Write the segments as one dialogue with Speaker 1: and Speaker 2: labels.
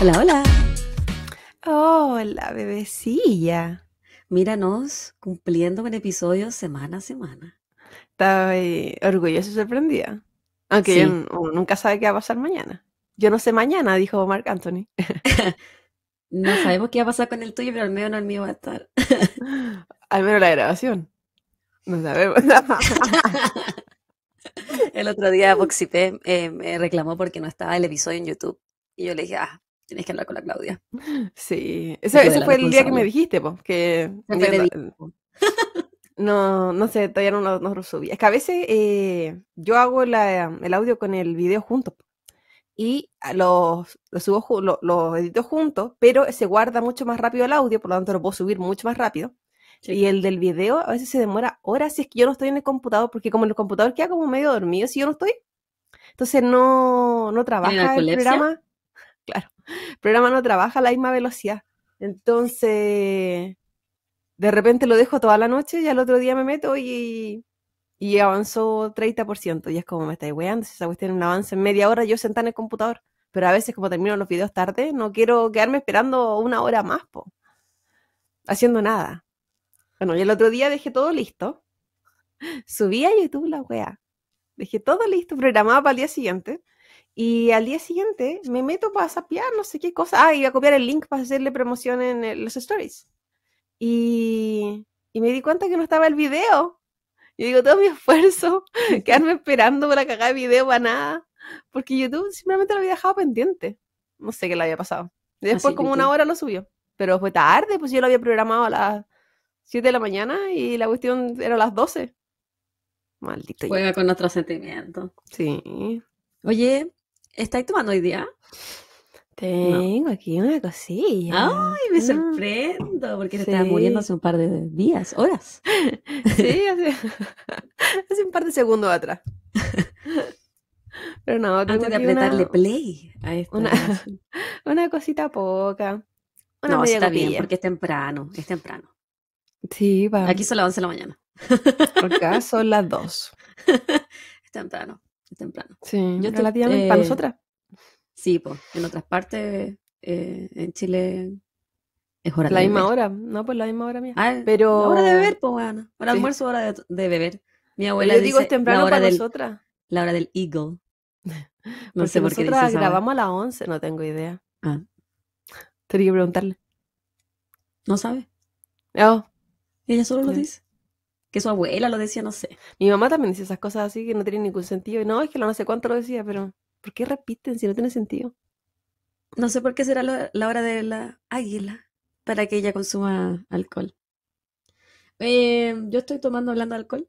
Speaker 1: Hola, hola.
Speaker 2: Hola, bebecilla. Míranos cumpliendo con episodios semana a semana. Estaba orgullosa y sorprendida.
Speaker 1: Aunque nunca sabe qué va a pasar mañana. Yo no sé mañana, dijo Mark Anthony. no sabemos
Speaker 2: qué va a pasar con el tuyo, pero al menos no el mío va a
Speaker 1: estar. al menos la grabación. No sabemos.
Speaker 2: El otro día Boxip eh, me reclamó porque no estaba el episodio en YouTube. Y yo le dije, ah, tienes que hablar con la Claudia.
Speaker 1: Sí, ese fue el día que me dijiste, pues No, no sé, todavía no, lo subí. Es que a veces eh, yo hago el audio con el video junto. y lo subo, los, edito junto, pero se guarda mucho más rápido el audio, por lo tanto lo puedo subir mucho más rápido. Y el del video a veces se demora horas si es que yo no estoy en el computador, porque como el computador queda como medio dormido si yo no estoy, entonces no, trabaja el programa. Claro, el programa no trabaja a la misma velocidad. Entonces, de repente lo dejo toda la noche y al otro día me meto y, y avanzó 30%. Y es como me estáis weando, si esa cuestión un avance en media hora, yo sentada en el computador. Pero a veces, como termino los videos tarde, no quiero quedarme esperando una hora más, po, haciendo nada. Bueno, y el otro día dejé todo listo. Subí a YouTube la weá. Dejé todo listo, programado para el día siguiente. Y al día siguiente me meto para sapear no sé qué cosa. Ah, iba a copiar el link para hacerle promoción en los stories. Y, me di cuenta que no estaba el video. Yo digo, todo mi esfuerzo, quedarme esperando para cagar el video para nada. Porque YouTube simplemente lo había dejado pendiente. No sé qué le había pasado. después, como una hora, lo subió. Pero fue tarde, pues yo lo había programado a las 7 de la mañana y la cuestión era las 12.
Speaker 2: Maldito. Juega con nuestros sentimiento. Sí. Oye, ¿estáis tomando hoy día?
Speaker 1: Tengo
Speaker 2: aquí una cosilla. Ay, me sorprendo, porque sí. te estabas muriendo hace un par de días, horas.
Speaker 1: Sí, hace, hace un par de segundos atrás.
Speaker 2: Pero no, Antes de apretarle play a esto. una,
Speaker 1: una, cosita
Speaker 2: poca. no, está bien, porque es temprano, es temprano. Sí, va. Aquí son las 11 de la mañana. Acá son las 2. es temprano, es temprano. Sí, yo la eh, para nosotras. Sí, pues, en otras partes, eh, en Chile es hora de la misma
Speaker 1: hora, no, pues la misma hora mía.
Speaker 2: Ah, pero... hora de beber, pues, bueno. Hora almuerzo, hora de, beber. Mi abuela Yo digo, es temprano para nosotras. La hora del eagle. No sé por qué dice grabamos a las 11, no tengo idea. Ah. Tenía que preguntarle. ¿No sabe? No. Oh. Ella solo lo
Speaker 1: dice. Que su abuela lo decía, no sé. Mi mamá también dice esas cosas así que no tienen ningún sentido. Y no, es que no sé cuánto lo decía, pero
Speaker 2: ¿por qué repiten si no tiene sentido? No sé por qué será la hora de la águila para que ella consuma alcohol. Em, yo estoy tomando, hablando de alcohol,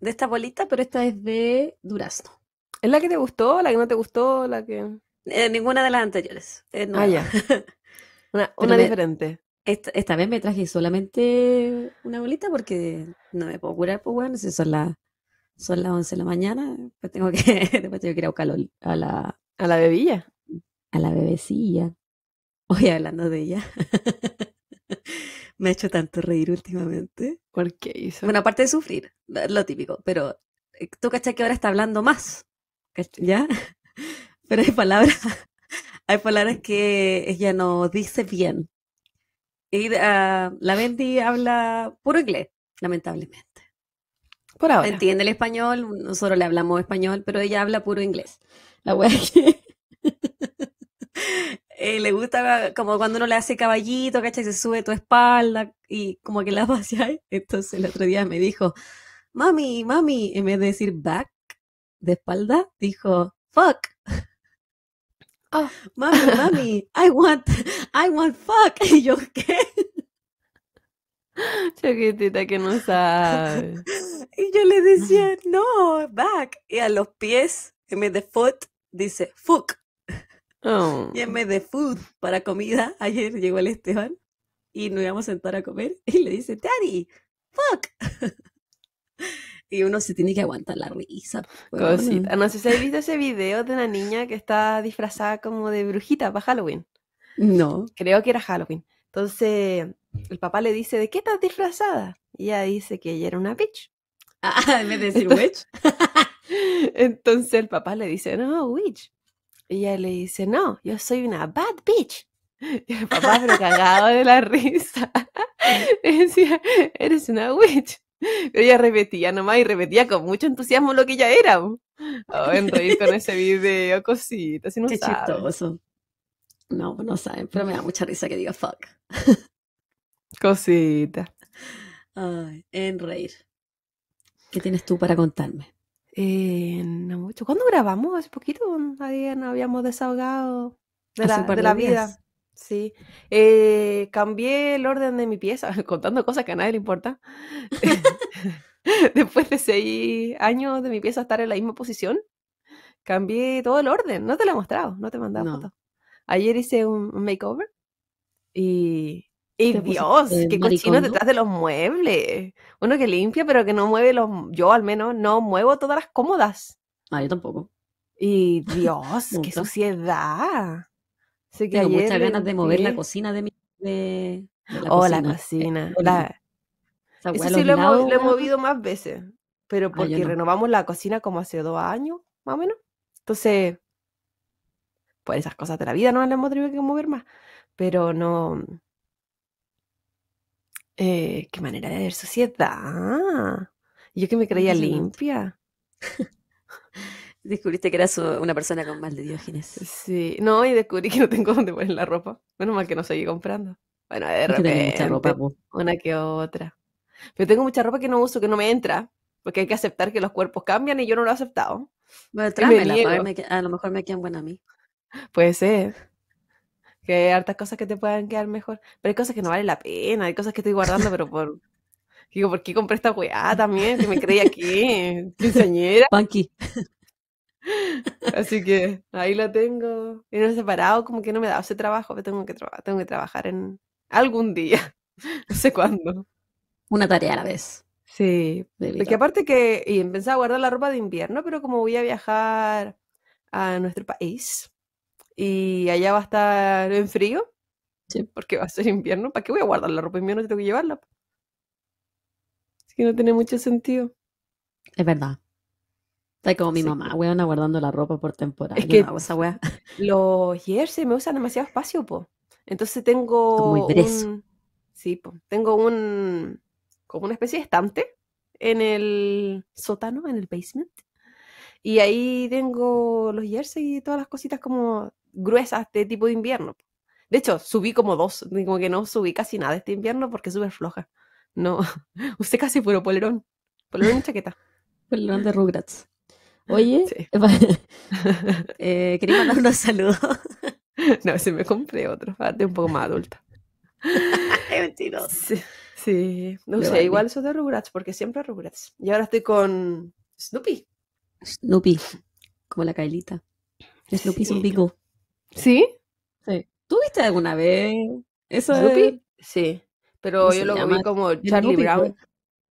Speaker 2: de esta bolita, pero esta es de durazno. ¿Es la que te gustó, la que no te gustó, la que...? Eh, ninguna de las anteriores. Eh, no. Ah, ya. Una, diferente. Esta, vez me traje solamente una bolita porque no me puedo curar, pues bueno, si son, las son las 11 de la mañana, pues tengo que, después tengo que ir a buscar a la... A la bebilla. A la bebecilla. Hoy hablando de ella. me ha hecho tanto reír últimamente. ¿Por qué hizo? Bueno, aparte de sufrir, eh, lo típico, pero eh, tú cachas que ahora está hablando más, ¿ya? Pero hay palabras, hay palabras que ella no dice bien, y ah, la Bendy habla puro inglés, lamentablemente. Por ahora. Entiende el español, nosotros le hablamos español, pero ella habla puro inglés. La wea eh, le gusta como cuando uno le hace caballito, ¿cachai? Se sube tu espalda y como que la pasea. Entonces el otro día me dijo, mami, mami, en vez de decir back, de espalda, dijo, fuck. Oh. mami, mami, I want, I want fuck. Y yo, ¿qué? Chiquitita que no sabe. Y yo le decía, no, back. Y a los pies, en vez de foot, dice fuck. Y en oh. vez de food para comida, ayer llegó el Esteban y nos íbamos a sentar a comer y le dice, Daddy, fuck y uno se tiene que aguantar la risa. Pues, Cosita. No
Speaker 1: sé si has visto ese video de una niña que está disfrazada como de brujita para Halloween. No. Creo que era Halloween. Entonces, el papá le dice, ¿de qué estás disfrazada? Y ella dice que ella era una bitch. Ah, en vez de decir witch. entonces el papá le dice, no, witch. Y ella le dice, no, yo soy una bad bitch. Y el papá, pero cagado de la risa, decía, eres una witch. Pero ella repetía nomás y repetía con mucho entusiasmo lo que ya era. Oh, en reír con ese video, cositas, si no
Speaker 2: Qué chistoso. No, pues no saben, pero me da mucha risa que diga fuck. Cosita. Ay, en reír. ¿Qué tienes tú para contarme? Eh, no mucho.
Speaker 1: ¿Cuándo grabamos? Hace poquito, nadie nos habíamos desahogado
Speaker 2: de, la, de la, vida.
Speaker 1: Sí, eh, cambié el orden de mi pieza, contando cosas que a nadie le importa. Después de seis años de mi pieza estar en la misma posición, cambié todo el orden. No te lo he mostrado, no te he mandado Ayer hice un makeover y y Dios, qué cochino detrás de los muebles. Uno que limpia, pero que no mueve los. Yo al menos no muevo todas las cómodas. Ah, yo tampoco. Y Dios, qué suciedad. Tengo muchas ganas de mover la
Speaker 2: cocina de mi. De, la oh, cocina. la cocina. Eso sí lo, he, movido
Speaker 1: más veces, pero ah, porque renovamos la cocina como hace dos años, más o menos. Entonces, pues esas cosas de la vida no las hemos tenido que mover más. Pero no. Eh, qué manera de ver sociedad. Yo que me creía limpia. Descubriste que eras una persona con mal de Diógenes. Sí, no, y descubrí que no tengo dónde poner la ropa. Menos mal que no seguí comprando. Bueno, de repente, mucha ropa, una que otra. Pero tengo mucha ropa que no uso, que no me entra, porque hay que aceptar que los cuerpos cambian y yo no lo he aceptado. Bueno, a lo mejor me quedan buenas a mí. Puede ser. Que hay hartas cosas que te puedan quedar mejor, pero hay cosas que no vale la pena, hay cosas que estoy guardando, pero por... Digo, ¿por qué compré esta weá también? Que me creía aquí, diseñera funky Así que ahí la tengo. Y no he separado, como que no me da ese trabajo, pero tengo que, tengo que trabajar en algún día. No sé cuándo. Una tarea a la vez. Sí. Porque aparte que y a guardar la ropa de invierno, pero como voy a viajar a nuestro país y allá va a estar en frío, sí. porque va a ser invierno, ¿para qué voy a guardar la ropa de invierno? Tengo que llevarla.
Speaker 2: Así que no tiene mucho sentido. Es verdad. Está como mi mamá, mamá, weón, guardando la ropa por temporada. Es que no
Speaker 1: Los jerseys me usan demasiado espacio, po. Entonces tengo. Muy un, sí, po. Tengo un. Como una especie de estante en el sótano, en el basement. Y ahí tengo los jerseys y todas las cositas como gruesas de tipo de invierno. De hecho, subí como dos, como que no subí casi nada este invierno porque es súper floja. No, usted casi
Speaker 2: puro polerón. Polerón y chaqueta. polerón de Rugrats. Oye, eh, quería mandar unos saludos.
Speaker 1: no, se me compré otro,
Speaker 2: de un poco más adulta.
Speaker 1: es mentiroso. Sí, no sé, igual eso de Rugrats, porque siempre Rugrats. Y ahora estoy con Snoopy.
Speaker 2: Snoopy, como la Kailita. Snoopy es un pico. ¿Sí? Sí. sí tuviste alguna vez eso? ¿Snoopy? Sí. Pero yo lo vi como Charlie Brown. Eh.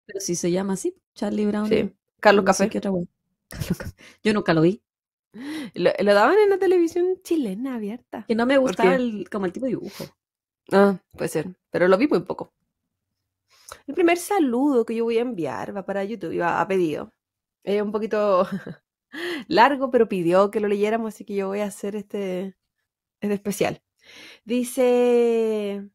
Speaker 2: Pero sí se llama así, Charlie Brown. Sí. Carlos Café. Qué otra buena? Yo nunca lo vi. Lo, daban en la televisión chilena abierta. Que no me gustaba el, como el tipo de
Speaker 1: dibujo. Ah, puede ser. Pero lo vi muy poco. El primer saludo que yo voy a enviar va para YouTube, ha a pedido. Es un poquito largo, pero pidió que lo leyéramos, así que yo voy a hacer este, este especial. Dice.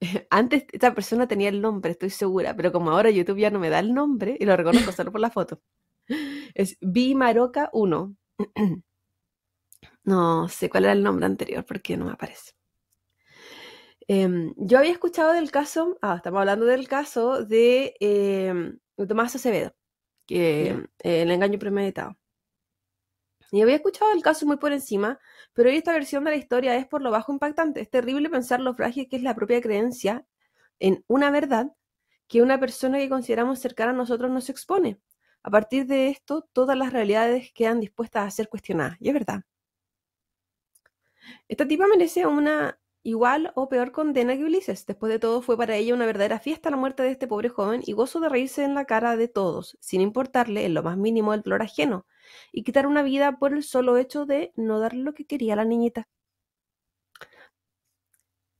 Speaker 1: Antes esta persona tenía el nombre, estoy segura, pero como ahora YouTube ya no me da el nombre y lo reconozco solo por la foto. Es Bimaroca 1. no sé cuál era el nombre anterior porque no me aparece. Em, yo había escuchado del caso, ah, estamos hablando del caso de em, Tomás Acevedo, que em, el engaño premeditado. Y había escuchado el caso muy por encima, pero hoy esta versión de la historia es por lo bajo impactante. Es terrible pensar lo frágil que es la propia creencia en una verdad que una persona que consideramos cercana a nosotros nos expone. A partir de esto, todas las realidades quedan dispuestas a ser cuestionadas. Y es verdad. Esta tipa merece una igual o peor condena que Ulises. Después de todo, fue para ella una verdadera fiesta la muerte de este pobre joven y gozo de reírse en la cara de todos, sin importarle en lo más mínimo el dolor ajeno, y quitar una vida por el solo hecho de no darle lo que quería la niñita.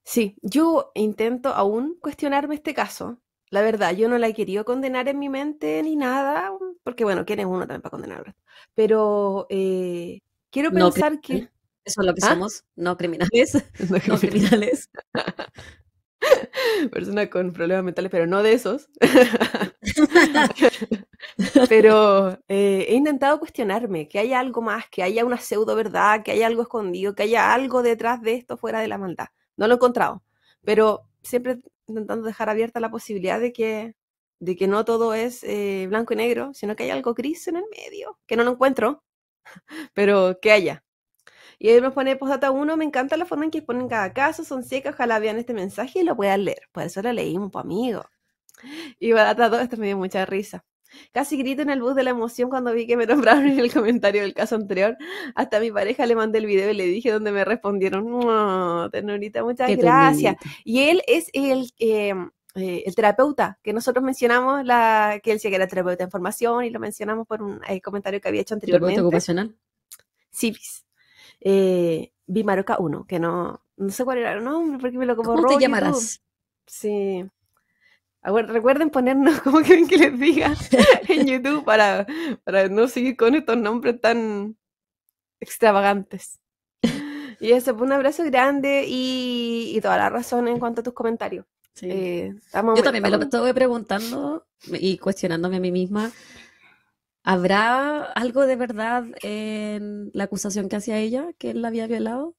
Speaker 1: Sí, yo intento aún cuestionarme este caso, la verdad, yo no la he querido condenar en mi mente ni nada, porque bueno, ¿quién es uno también para resto? Pero eh, quiero pensar que... Eso es lo que ¿Ah? somos,
Speaker 2: no criminales.
Speaker 1: No criminales. Persona con problemas mentales, pero no de esos. pero eh, he intentado cuestionarme, que haya algo más, que haya una pseudo verdad, que haya algo escondido, que haya algo detrás de esto fuera de la maldad. No lo he encontrado, pero siempre intentando dejar abierta la posibilidad de que, de que no todo es eh, blanco y negro, sino que hay algo gris en el medio, que no lo encuentro, pero que haya. Y él me pone postdata 1, me encanta la forma en que exponen cada caso, son secas, ojalá vean este mensaje y lo puedan leer. Por eso lo leímos, amigo. Y postdata 2, esto me dio mucha risa. Casi grito en el bus de la emoción cuando vi que me nombraron en el comentario del caso anterior. Hasta mi pareja le mandé el video y le dije donde me respondieron. No, tenorita, muchas gracias. Y él es el, em, eh, el terapeuta que nosotros mencionamos, que él decía que era terapeuta en formación y lo mencionamos por un eh, comentario que había hecho anteriormente. ¿Terapeuta ocupacional? Sí, Bimaroca pues. eh, 1, que no, no sé cuál era ¿no? porque me lo como ¿Cómo te llamarás? Sí. Recuerden ponernos como quieren que les diga en YouTube para, para no seguir con estos nombres tan extravagantes. Y eso, pues un abrazo grande
Speaker 2: y, toda la razón en cuanto a tus comentarios. Eh, Yo también me lo estuve preguntando y cuestionándome a mí misma. ¿Habrá algo de verdad en la acusación que hacía ella, que él la había violado?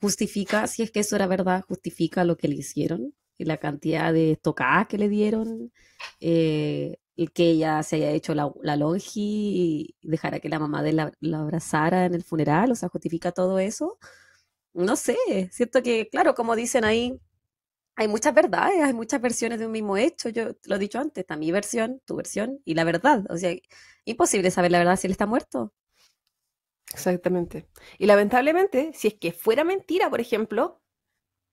Speaker 2: ¿Justifica, si es que eso era verdad, justifica lo que le hicieron? la cantidad de estocadas que le dieron, eh, el que ella se haya hecho la, la longi y dejara que la mamá de la, la, abrazara en el funeral, o sea, justifica todo eso. No sé, cierto que, claro, como dicen ahí, hay muchas verdades, hay muchas versiones de un mismo hecho. Yo lo he dicho antes, está mi versión, tu versión y la verdad. O sea, imposible saber la verdad si él está muerto. Exactamente. Y lamentablemente, si es que fuera mentira, por ejemplo,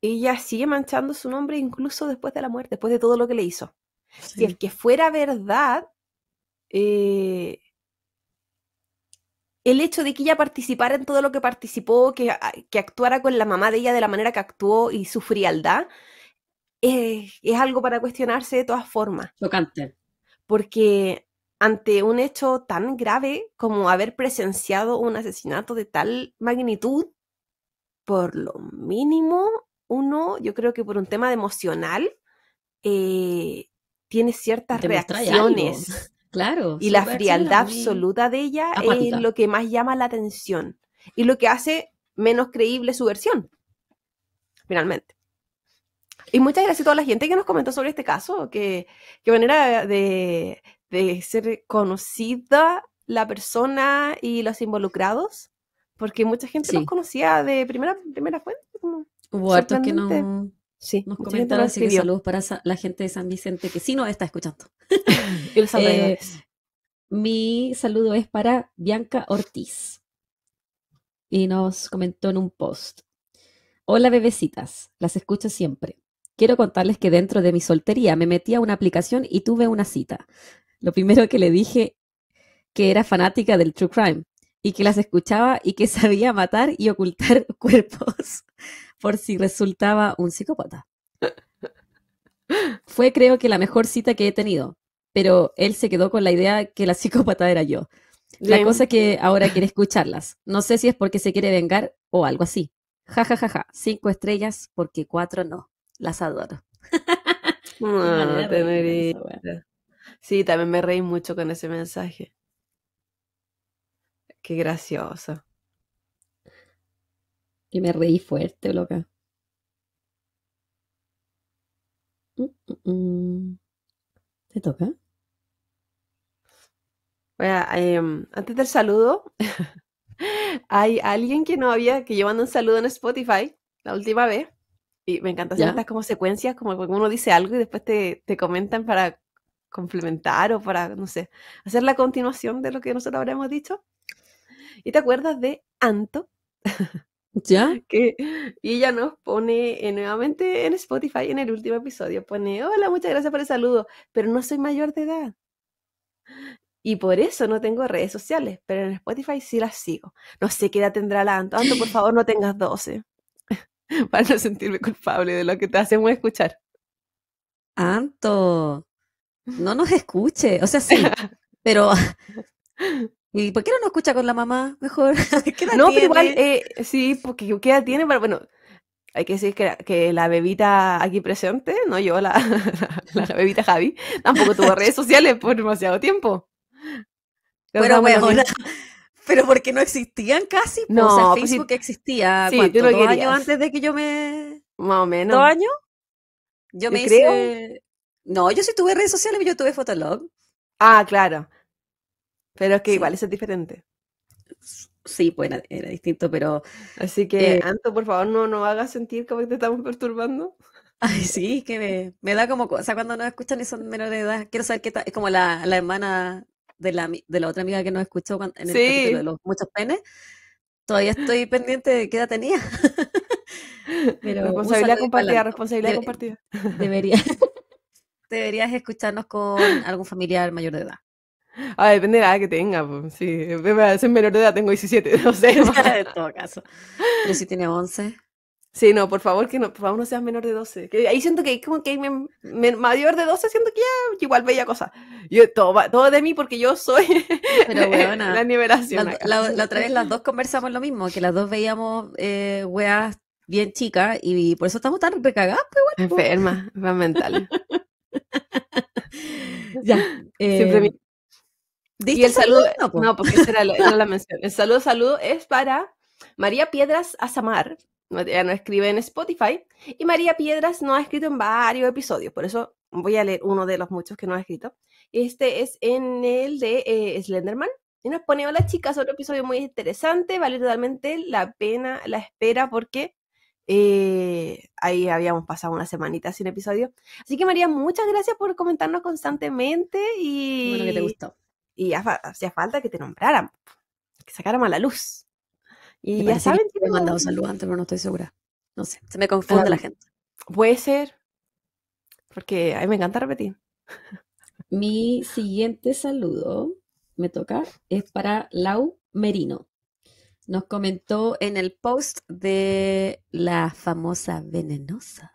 Speaker 1: ella sigue manchando su nombre incluso después de la muerte, después de todo lo que le hizo. Y Si el que fuera verdad, eh, el hecho de que ella participara en todo lo que participó, ah, que, actuara con la mamá de ella de la manera que actuó y su frialdad, eh, es algo para cuestionarse de todas formas.
Speaker 2: Chocante.
Speaker 1: Porque ante un hecho tan grave como haber presenciado un asesinato de tal magnitud, por lo mínimo uno, yo creo que por un tema de emocional, eh, tiene ciertas reacciones.
Speaker 2: Claro. Y la frialdad absoluta
Speaker 1: de ella es lo que más llama la atención y lo que hace menos creíble su versión, finalmente. Y muchas gracias a toda la gente que nos comentó sobre este caso, que, que manera de, ser conocida la persona y los involucrados, porque mucha gente nos conocía de primera, primera fuente.
Speaker 2: Hubo que nos comentaron, así saludos para la gente de San Vicente que sí nos está escuchando. Eh, mi saludo es para Bianca Ortiz. Y nos comentó en un post. Hola bebecitas, las escucho siempre. Quiero contarles que dentro de mi soltería me metí a una aplicación y tuve una cita. Lo primero que le dije que era fanática del true crime y que las escuchaba y que sabía matar y ocultar cuerpos por si resultaba un psicópata. Fue creo que la mejor cita que he tenido, pero él se quedó con la idea que la psicópata era yo. La cosa que ahora quiere escucharlas. No sé si es porque se quiere vengar o algo así. Ja, ja, ja, ja. Cinco estrellas porque cuatro no. Las adoro.
Speaker 1: Ah, sí, también me reí mucho con ese mensaje. Qué
Speaker 2: gracioso. Que me reí fuerte, loca. Mm, mm, mm. ¿Te
Speaker 1: toca? Bueno, em, antes del saludo, hay alguien que no había, que yo mando un saludo en Spotify la última vez. Y me encantan estas como secuencias, como cuando uno dice algo y después te, comentan para complementar o para, no sé, hacer la continuación de lo que nosotros habríamos dicho. ¿Y te acuerdas de Anto? ¿Ya? Que, y ella nos pone eh, nuevamente en Spotify, en el último episodio, pone, hola, muchas gracias por el saludo, pero no soy mayor de edad. Y por eso no tengo redes sociales, pero en Spotify sí las sigo. No sé qué edad tendrá la Anto. Anto, por favor, no tengas 12. Para no sentirme culpable de lo que te hacemos escuchar.
Speaker 2: Anto, no nos escuche. O sea, sí, pero ¿Y por qué no nos escucha con la mamá? Mejor. no, pero igual,
Speaker 1: eh, sí, porque ¿qué edad tiene? Pero bueno, hay que decir que la, bebita aquí presente, no yo, la, la, bebita Javi, tampoco tuvo redes sociales por demasiado tiempo. Pero bueno, pero porque
Speaker 2: no existían casi, pues, no, o Facebook existía sí, dos años antes de que yo me. Más o menos. ¿Dos años? Yo, me hice. No, yo sí tuve redes sociales, yo tuve
Speaker 1: Fotolog. Ah, claro. Pero es que igual eso es diferente.
Speaker 2: Sí, pues era, distinto, pero. Así que, eh Anto, por favor, no nos hagas sentir como que te estamos perturbando. Ay, sí, es que me, da como O sea, cuando nos escuchan y son menores de edad. Quiero saber qué tal. Es como la, hermana de la, otra amiga que nos escuchó cuando, en el de los muchos penes. Todavía estoy pendiente de qué edad tenía. responsabilidad compartida, responsabilidad compartida. Deberías. deberías escucharnos con algún familiar mayor de edad. Ah, depende de la edad que tenga, pues, sí. menor de edad, tengo 17, no sé. en todo caso. Pero si tiene 11. Sí, no, por favor, que no,
Speaker 1: por favor no seas menor de 12. Que ahí siento que como que hay mayor de 12 siento que ya igual bella cosa. Yo, todo, todo de mí porque yo soy
Speaker 2: la nivelación. La, otra vez las dos conversamos lo mismo, que las dos veíamos eh, weas bien chicas y, por eso estamos tan recagadas. Pues, enferma va mental. ya. Siempre em,
Speaker 1: y el saludo, no, porque era la, mención. El saludo, saludo es para María Piedras Azamar. Ya no escribe en Spotify. Y María Piedras no ha escrito en varios episodios, por eso voy a leer uno de los muchos que no ha escrito. Este es en el de eh, Slenderman. Y nos pone, las chicas, otro episodio muy interesante, vale totalmente la pena la espera porque eh, ahí habíamos pasado una semanita sin episodio. Así que María, muchas gracias por comentarnos constantemente y... Bueno, que te gustó y hacía falta que te nombraran, que sacaran a la luz.
Speaker 2: Y ya saben que... me he mandado saludos antes, pero no estoy segura. No sé, se me confunde la gente. Puede ser, porque a mí me encanta repetir. Mi siguiente saludo, me toca, es para Lau Merino. Nos comentó en el post de la famosa venenosa,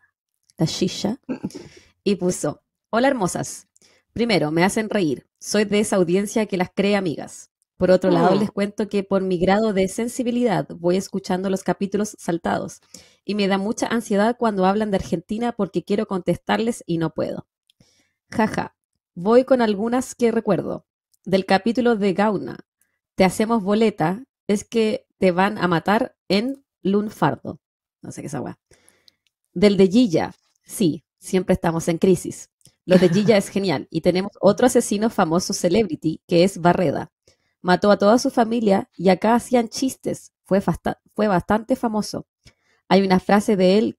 Speaker 2: la shisha, y puso, hola hermosas, Primero, me hacen reír. Soy de esa audiencia que las cree amigas. Por otro lado, mm. les cuento que por mi grado de sensibilidad voy escuchando los capítulos saltados y me da mucha ansiedad cuando hablan de Argentina porque quiero contestarles y no puedo. Jaja, voy con algunas que recuerdo. Del capítulo de Gauna, te hacemos boleta, es que te van a matar en Lunfardo. No sé qué es agua. Del de Gilla, sí, siempre estamos en crisis. Lo de Gilla es genial. Y tenemos otro asesino famoso celebrity, que es Barreda. Mató a toda su familia y acá hacían chistes. Fue, fue bastante famoso. Hay una frase de él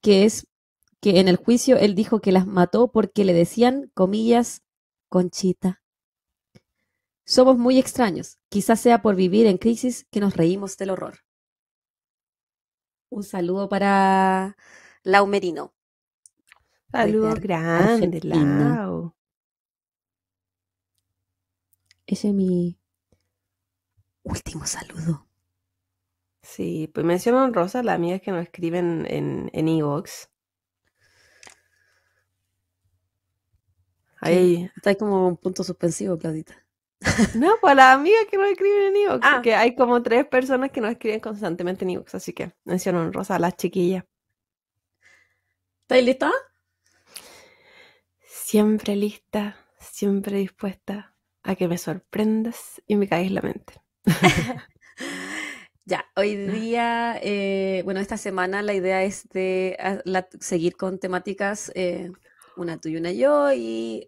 Speaker 2: que es que en el juicio él dijo que las mató porque le decían, comillas, conchita. Somos muy extraños. Quizás sea por vivir en crisis que nos reímos del horror. Un saludo para Laumerino.
Speaker 1: Saludos grandes,
Speaker 2: Ese es mi último
Speaker 1: saludo. Sí, pues mencionan Rosa, las amigas que nos escriben en, en
Speaker 2: Evox. Ahí. Está como un punto suspensivo, Claudita. No, pues
Speaker 1: las amigas que nos escriben en Evox. Ah. Que hay como tres personas que nos escriben constantemente en Evox, así que mencionan Rosa, las chiquillas. ¿Estáis listas? siempre lista, siempre dispuesta a que me sorprendas y me caigas la mente.
Speaker 2: ya, hoy ah. día, eh, bueno, esta semana la idea es de ah, seguir con temáticas, eh, una tú y una yo, y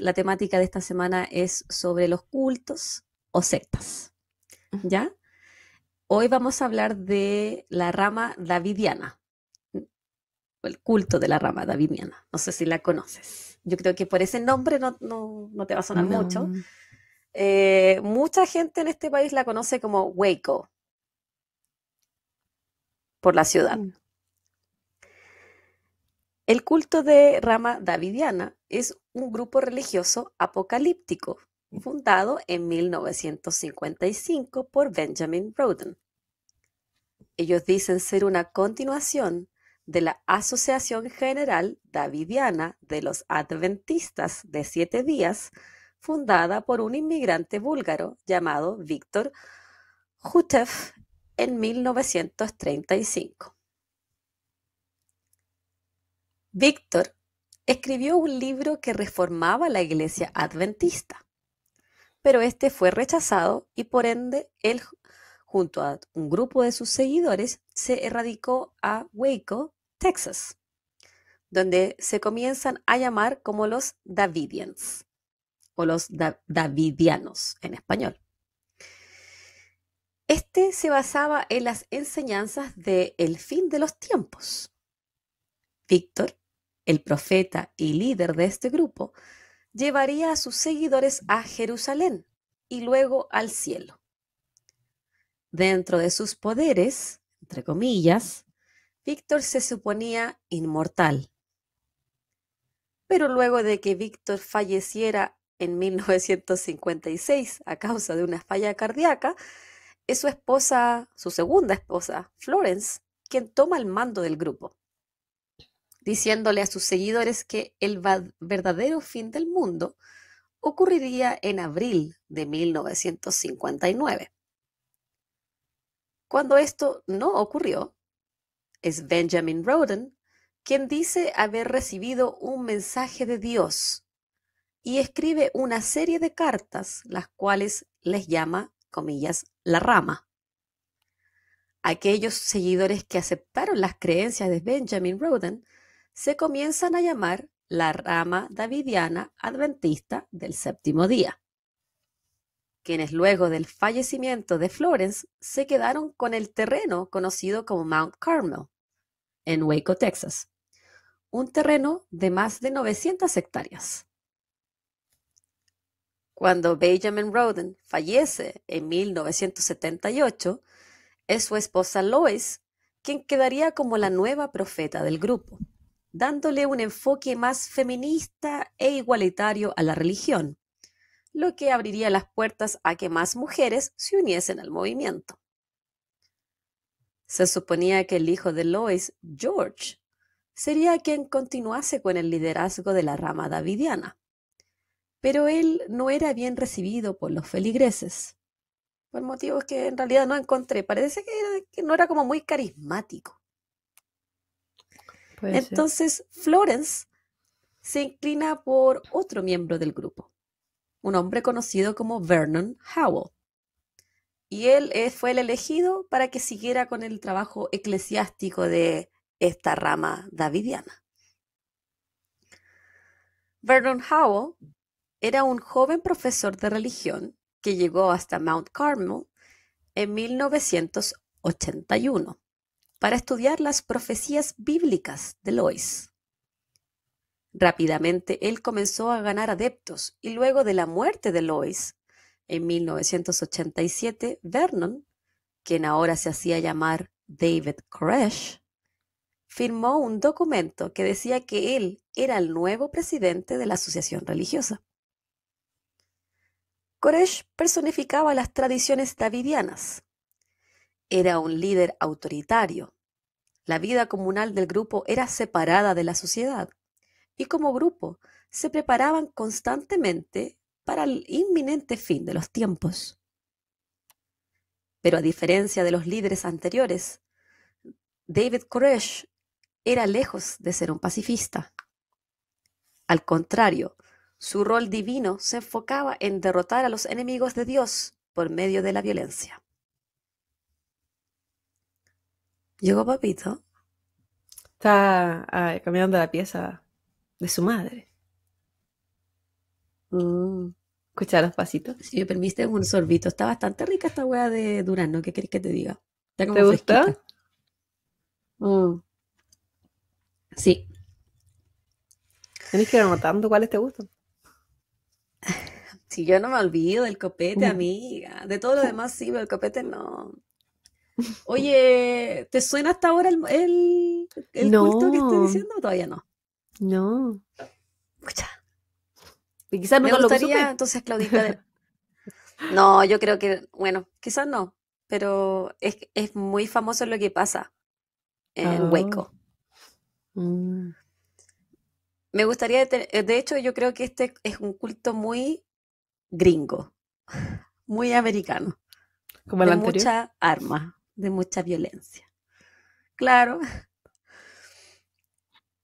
Speaker 2: la temática de esta semana es sobre los cultos o sectas. ¿Ya? Hoy vamos a hablar de la rama davidiana el culto de la rama davidiana. No sé si la conoces. Yo creo que por ese nombre no, te va a sonar mucho. Eh, mucha gente en este país la conoce como Waco, por la ciudad. Mm. El culto de rama davidiana es un grupo religioso apocalíptico fundado en 1955 por Benjamin Roden. Ellos dicen ser una continuación de la Asociación General Davidiana de los Adventistas de Siete Días, fundada por un inmigrante búlgaro llamado Víctor Jutev en 1935. Víctor escribió un libro que reformaba la iglesia adventista, pero este fue rechazado y por ende él junto a un grupo de sus seguidores, se erradicó a Waco, Texas, donde se comienzan a llamar como los Davidians o los Davidianos en español. Este se basaba en las enseñanzas de El fin de los tiempos. Víctor, el profeta y líder de este grupo, llevaría a sus seguidores a Jerusalén y luego al cielo. Dentro de sus poderes, entre comillas, Víctor se suponía inmortal. Pero luego de que Víctor falleciera en 1956 a causa de una falla cardíaca, es su esposa, su segunda esposa, Florence, quien toma el mando del grupo, diciéndole a sus seguidores que el verdadero fin del mundo ocurriría en abril de 1959. Cuando esto no ocurrió, es Benjamin Roden quien dice haber recibido un mensaje de Dios y escribe una serie de cartas, las cuales les llama, comillas, la rama. Aquellos seguidores que aceptaron las creencias de Benjamin Roden se comienzan a llamar la rama davidiana adventista del séptimo día quienes luego del fallecimiento de Florence se quedaron con el terreno conocido como Mount Carmel, en Waco, Texas, un terreno de más de 900 hectáreas. Cuando Benjamin Roden fallece en 1978, es su esposa Lois quien quedaría como la nueva profeta del grupo, dándole un enfoque más feminista e igualitario a la religión lo que abriría las puertas a que más mujeres se uniesen al movimiento. Se suponía que el hijo de Lois, George, sería quien continuase con el liderazgo de la rama davidiana, pero él no era bien recibido por los feligreses, por motivos que en realidad no encontré. Parece que, no era como muy carismático. Entonces, Florence se inclina por otro miembro del grupo, un hombre conocido como Vernon Howell. Y él eh, fue el elegido para que siguiera con el trabajo eclesiástico de esta rama davidiana. Vernon Howell era un joven profesor de religión que llegó hasta Mount Carmel en 1981 para estudiar las profecías bíblicas de Lois. Rápidamente él comenzó a ganar adeptos y luego de la muerte de Lois, en 1987, Vernon, quien ahora se hacía llamar David Koresh, firmó un documento que decía que él era el nuevo presidente de la asociación religiosa. Koresh personificaba las tradiciones davidianas. Era un líder autoritario. La vida comunal del grupo era separada de la sociedad y como grupo se preparaban constantemente para el inminente fin de los tiempos. Pero a diferencia de los líderes anteriores, David Koresh era lejos de ser un pacifista. Al contrario, su rol divino se enfocaba en derrotar a los enemigos de Dios por medio de la violencia. Llegó Papito.
Speaker 1: Está ah, cambiando la pieza de su madre.
Speaker 2: Mm. escucha los pasitos. Si me permites un sorbito. Está bastante rica esta hueá de Durano. ¿Qué querés que te diga? ¿Te gusta? Mm. Sí. Tenés que ir anotando cuáles te gustan. Si yo no me olvido del copete, mm. amiga. De todo lo demás sí, pero el copete no. Oye, ¿te suena hasta ahora el, el, el que estoy diciendo? Todavía no. No. quizás no Me gustaría, entonces, Claudita. no, yo creo que, bueno, quizás no, pero es, es muy famoso lo que pasa en Hueco. Ah. Mm. Me gustaría, de, de hecho, yo creo que este es un culto muy gringo, muy americano. Como de mucha arma, de mucha violencia. Claro,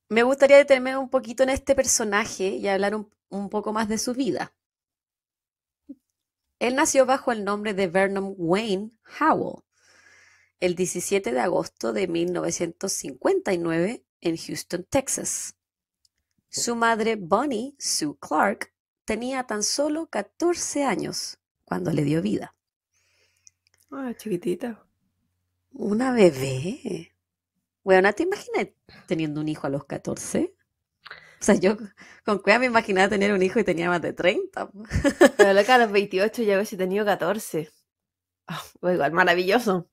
Speaker 2: me gustaría detenerme un poquito en este personaje y hablar un, poco más de su vida. Él nació bajo el nombre de Vernon Wayne Howell el 17 de agosto de 1959 en Houston, Texas. Su madre, Bonnie Sue Clark, tenía tan solo 14 años cuando le dio vida. Ah, chiquitita. Una bebé. ¿no ¿te imaginas teniendo un hijo a los 14? O sea, yo con cueva me imaginaba tener un hijo y tenía más de 30. Pero loca, a los 28 ya hubiese tenido 14. Oh, ah, igual, maravilloso.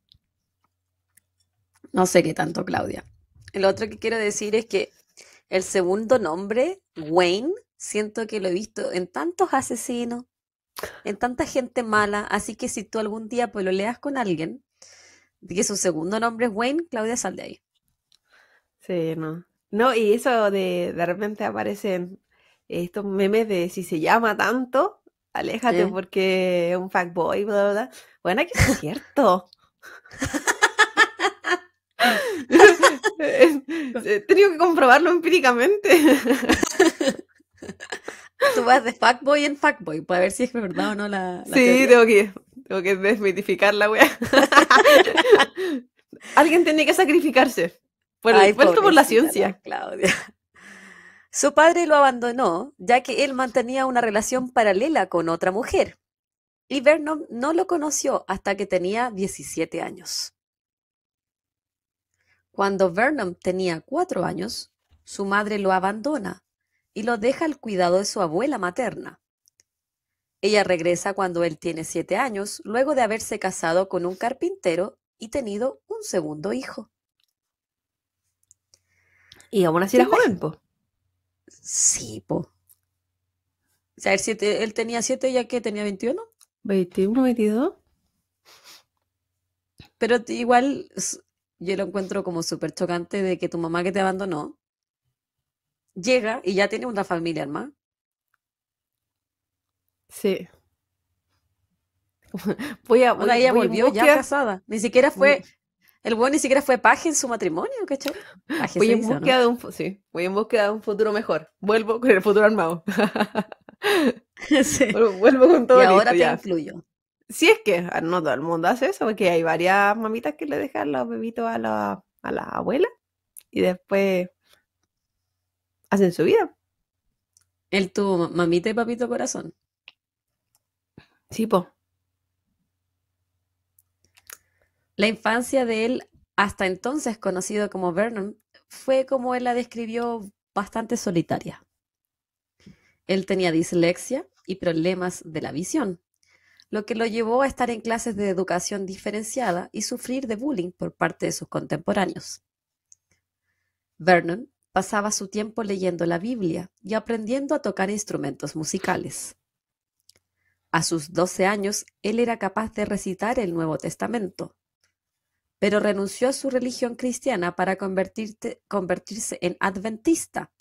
Speaker 2: No sé qué tanto, Claudia. El otro que quiero decir es que el segundo nombre, Wayne, siento que lo he visto en tantos asesinos, en tanta gente mala, así que si tú algún día pues lo leas con alguien, que su segundo nombre es Wayne, Claudia, sal de ahí. Sí, no. No, y eso de de repente aparecen estos
Speaker 1: memes de si se llama tanto, aléjate porque es un fuckboy, bla, bla, bla. Bueno, que es cierto. He
Speaker 2: eh, que comprobarlo empíricamente. Tú vas de fuckboy en fuckboy para pues, ver si es verdad o no la, Sí, tengo que,
Speaker 1: tengo que desmitificar la wea.
Speaker 2: Alguien tenía que sacrificarse.
Speaker 1: Por, por la ciencia.
Speaker 2: Claudia. Su padre lo abandonó, ya que él mantenía una relación paralela con otra mujer. Y Vernon no lo conoció hasta que tenía 17 años. Cuando Vernon tenía 4 años, su madre lo abandona y lo deja al cuidado de su abuela materna. Ella regresa cuando él tiene 7 años, luego de haberse casado con un carpintero y tenido un segundo hijo. Y aún así era joven, po. Sí, po. O sea, él, tenía 7 ya que tenía 21.
Speaker 1: 21, 22.
Speaker 2: Pero igual yo lo encuentro como súper chocante de que tu mamá que te abandonó llega y ya tiene una familia, más. Sí. Voy a, ella volvió ya casada. Ni siquiera fue, el bueno ni siquiera fue paje en su matrimonio, ¿cachai? voy, en búsqueda de
Speaker 1: un, futuro mejor. Vuelvo con el futuro armado. Vuelvo con todo. Y ahora te influyo. Si es que ah, no todo el mundo hace eso, porque hay varias mamitas que le dejan los bebitos a la, abuela
Speaker 2: y después hacen su vida. El tu mamita y papito corazón. Sí, po. La infancia de él, hasta entonces conocido como Vernon, fue como él la describió bastante solitaria. Él tenía dislexia y problemas de la visión, lo que lo llevó a estar en clases de educación diferenciada y sufrir de bullying por parte de sus contemporáneos. Vernon pasaba su tiempo leyendo la Biblia y aprendiendo a tocar instrumentos musicales. A sus 12 años, él era capaz de recitar el Nuevo Testamento, pero renunció a su religión cristiana para convertirse en adventista,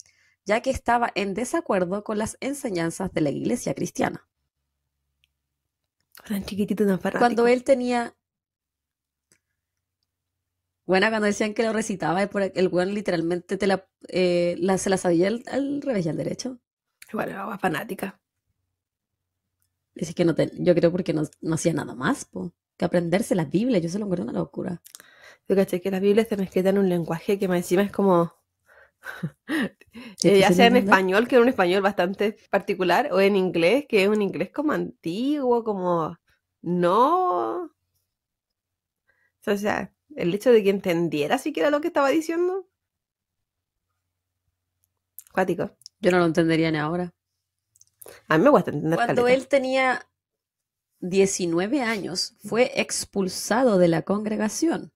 Speaker 2: ya que estaba en desacuerdo con las enseñanzas de la iglesia cristiana. chiquitito, cuando él tenía... Bueno, cuando decían que lo recitaba, el weón literalmente te la, eh, la, se la sabía al, revés y al derecho. Bueno, era fanática. Dice que no yo creo porque no, no hacía nada más, po aprenderse la Biblia. Yo se lo encuentro una locura. Yo caché que las Biblia está escrita en un lenguaje que
Speaker 1: me encima es como. ya sea en español, que es un español bastante particular, o en inglés, que es un inglés como antiguo, como. No. O sea, el hecho de que entendiera siquiera lo que estaba diciendo.
Speaker 2: Cuático. Yo no lo entendería ni ahora. A mí me gusta entender Cuando él tenía 19 años, fue expulsado de la congregación,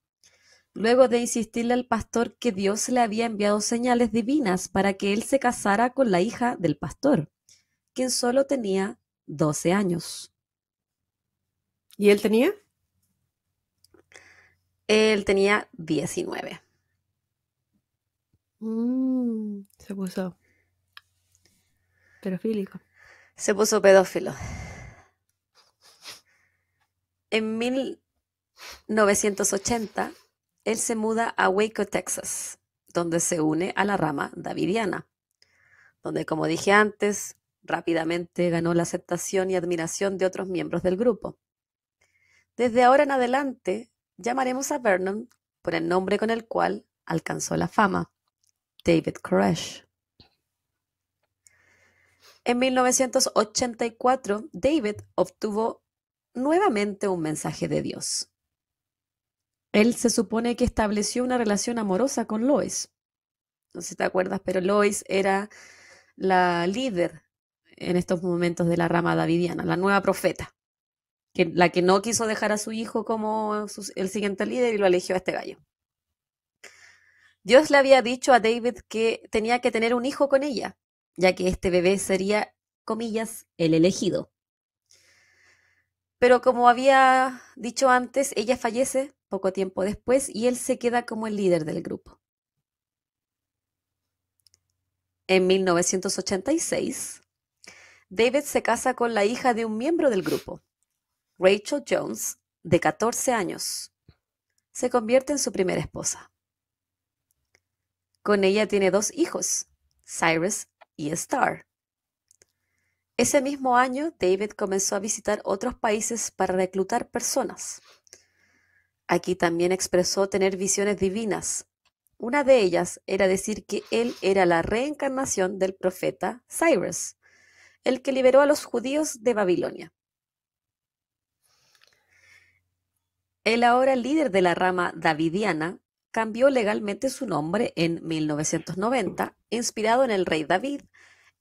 Speaker 2: luego de insistirle al pastor que Dios le había enviado señales divinas para que él se casara con la hija del pastor, quien solo tenía 12 años. ¿Y él tenía? Él tenía 19. Mm, se puso pedofílico. Se puso pedófilo. En 1980, él se muda a Waco, Texas, donde se une a la rama davidiana, donde, como dije antes, rápidamente ganó la aceptación y admiración de otros miembros del grupo. Desde ahora en adelante, llamaremos a Vernon por el nombre con el cual alcanzó la fama, David Koresh. En 1984, David obtuvo nuevamente un mensaje de Dios. Él se supone que estableció una relación amorosa con Lois. No sé si te acuerdas, pero Lois era la líder en estos momentos de la rama davidiana, la nueva profeta, la que no quiso dejar a su hijo como el siguiente líder y lo eligió a este gallo. Dios le había dicho a David que tenía que tener un hijo con ella, ya que este bebé sería, comillas, el elegido. Pero como había dicho antes, ella fallece poco tiempo después y él se queda como el líder del grupo. En 1986, David se casa con la hija de un miembro del grupo, Rachel Jones, de 14 años. Se convierte en su primera esposa. Con ella tiene dos hijos, Cyrus y Star. Ese mismo año, David comenzó a visitar otros países para reclutar personas. Aquí también expresó tener visiones divinas. Una de ellas era decir que él era la reencarnación del profeta Cyrus, el que liberó a los judíos de Babilonia. El ahora líder de la rama davidiana cambió legalmente su nombre en 1990, inspirado en el rey David,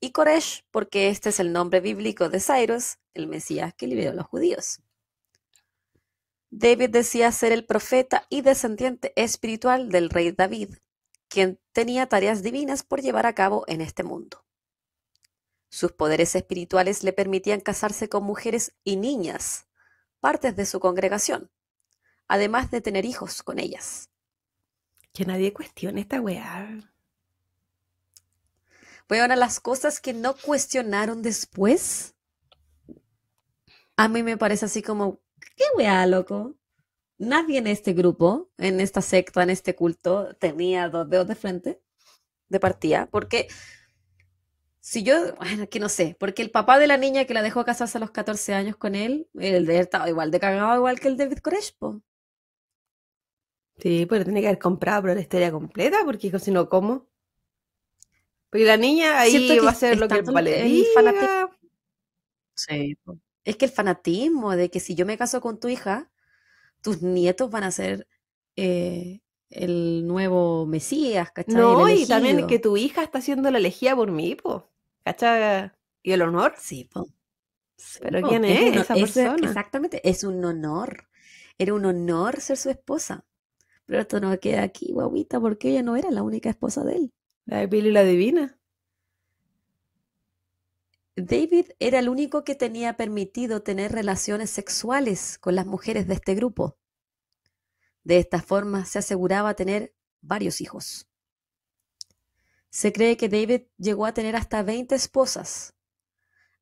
Speaker 2: y Koresh porque este es el nombre bíblico de Cyrus, el Mesías que liberó a los judíos. David decía ser el profeta y descendiente espiritual del rey David, quien tenía tareas divinas por llevar a cabo en este mundo. Sus poderes espirituales le permitían casarse con mujeres y niñas, partes de su congregación, además de tener hijos con ellas. Que nadie cuestione esta weá. Bueno, ahora las cosas que no cuestionaron después, a mí me parece así como, qué weá, loco. Nadie en este grupo, en esta secta, en este culto, tenía dos dedos de frente de partida, porque si yo, bueno, que no sé, porque el papá de la niña que la dejó casarse a los 14 años con él, el de él estaba igual de cagado, igual que el David Crespo.
Speaker 1: Sí, pero tenía que haber comprado la historia completa,
Speaker 2: porque si no, ¿cómo? y la niña ahí va a ser lo que el fanatismo. Sí. Es que el fanatismo de que si yo me caso con tu hija, tus nietos van a ser eh, el nuevo Mesías, ¿cachai? No, y también que
Speaker 1: tu hija está haciendo la elegía por mí, po. ¿cachai? Y el
Speaker 2: honor. Sí, Pero ¿quién es, esa persona? Exactamente, es un honor. Era un honor ser su esposa. Pero esto no queda aquí, guaguita, porque ella no era la única esposa de él. La y la Divina. David era el único que tenía permitido tener relaciones sexuales con las mujeres de este grupo. De esta forma se aseguraba tener varios hijos. Se cree que David llegó a tener hasta 20 esposas.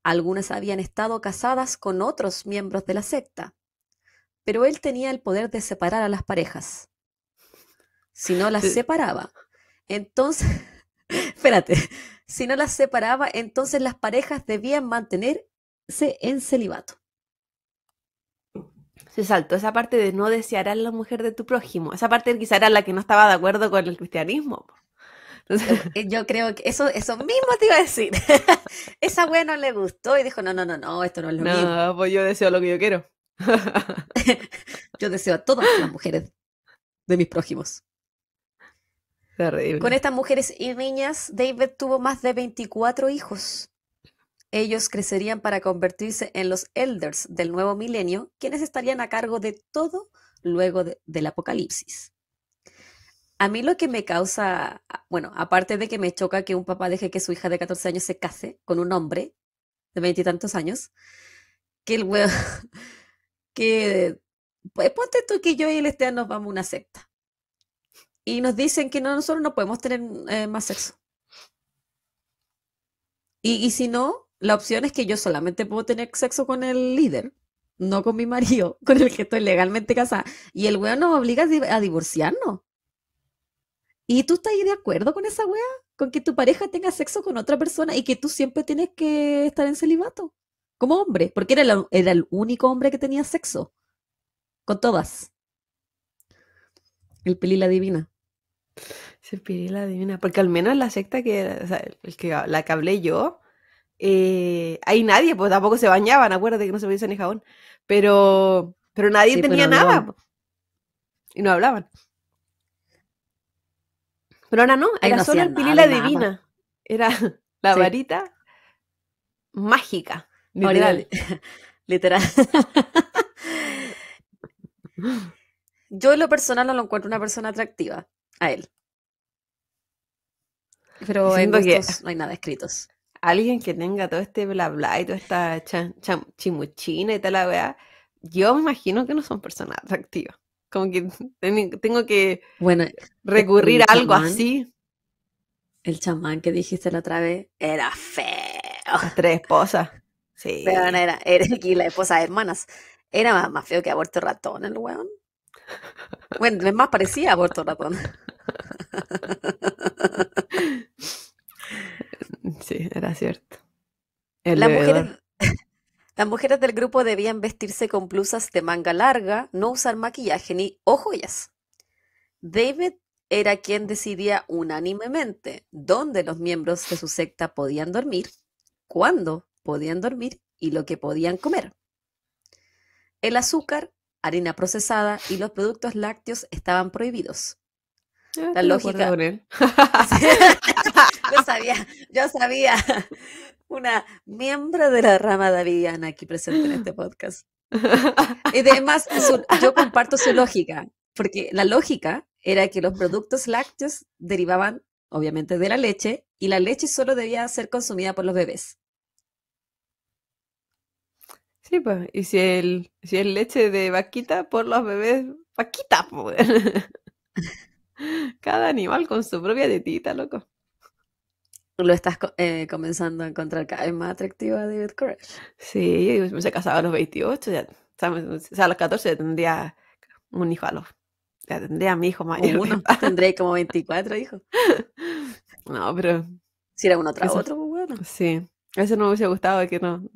Speaker 2: Algunas habían estado casadas con otros miembros de la secta, pero él tenía el poder de separar a las parejas. Si no las separaba, entonces espérate, si no las separaba, entonces las parejas debían mantenerse en celibato.
Speaker 1: Se saltó esa parte de no desear a la mujer de tu prójimo. Esa parte quizá era la que no estaba de acuerdo con el cristianismo.
Speaker 2: Eh, yo creo que eso, eso mismo te iba a decir. esa wea no le gustó y dijo, no, no, no, no, esto no es lo mismo No, pues yo deseo lo que yo quiero. yo deseo a todas las mujeres de mis prójimos. Con estas mujeres y niñas, David tuvo más de 24 hijos. Ellos crecerían para convertirse en los elders del nuevo milenio, quienes estarían a cargo de todo luego del apocalipsis. A mí lo que me causa, bueno, aparte de que me choca que un papá deje que su hija de 14 años se case con un hombre de veintitantos años, que el que, pues ponte tú que yo y el Este nos vamos a una secta y nos dicen que no, nosotros no podemos tener eh, más sexo. Y, si no, la opción es que yo solamente puedo tener sexo con el líder, no con mi marido, con el que estoy legalmente casada. Y el weón nos obliga a divorciarnos. ¿Y tú estás ahí de acuerdo con esa weá? ¿Con que tu pareja tenga sexo con otra persona y que tú siempre tienes que estar en celibato? Como hombre, porque era, era el único hombre que tenía sexo. Con todas. El peli la divina
Speaker 1: la divina. Porque al menos la secta que, que la que hablé yo, hay eh, nadie, pues tampoco se bañaban, acuérdate que no se podía ni jabón. Pero, pero nadie tenía nada. Y no hablaban. Pero ahora no, era solo el pirila divina. Pues. Era la varita
Speaker 2: mágica. Literal. literal. Yo en lo personal no lo encuentro una persona atractiva él. Pero en estos no hay nada escritos. Alguien que tenga todo este
Speaker 1: bla bla y toda esta chimuchina y tal la weá, yo me imagino que no son
Speaker 2: personas atractivas.
Speaker 1: Como que tengo que
Speaker 2: recurrir a algo así. El chamán que dijiste la otra vez era feo. tres esposas. Sí. Pero no era, era aquí esposa hermanas. Era más, más feo que aborto ratón el weón. Bueno, es más parecía aborto Ratón.
Speaker 1: Sí, era cierto. las, mujeres,
Speaker 2: las mujeres del grupo debían vestirse con blusas de manga larga, no usar maquillaje ni o joyas. David era quien decidía unánimemente dónde los miembros de su secta podían dormir, cuándo podían dormir y lo que podían comer. El azúcar harina procesada y los productos lácteos estaban prohibidos. Ah, la lógica. yo sabía, yo sabía. Una miembro de la rama davidiana aquí presente en este podcast. Y además, yo comparto su lógica, porque la lógica era que los productos lácteos derivaban, obviamente, de la leche y la leche solo debía ser consumida por los bebés.
Speaker 1: Pues, y si el, si es leche de vaquita, por los bebés, vaquita, pues. Cada animal con su propia
Speaker 2: tetita, loco. Lo estás eh, comenzando a encontrar cada vez más atractiva a David Koresh.
Speaker 1: Sí, me se casaba a los 28, ya, a los 14 ya tendría un hijo a los... Ya tendría a mi hijo mayor. Uno, como 24 hijos. No, pero... Si era uno tras otro, pues bueno. eso no me hubiese gustado que no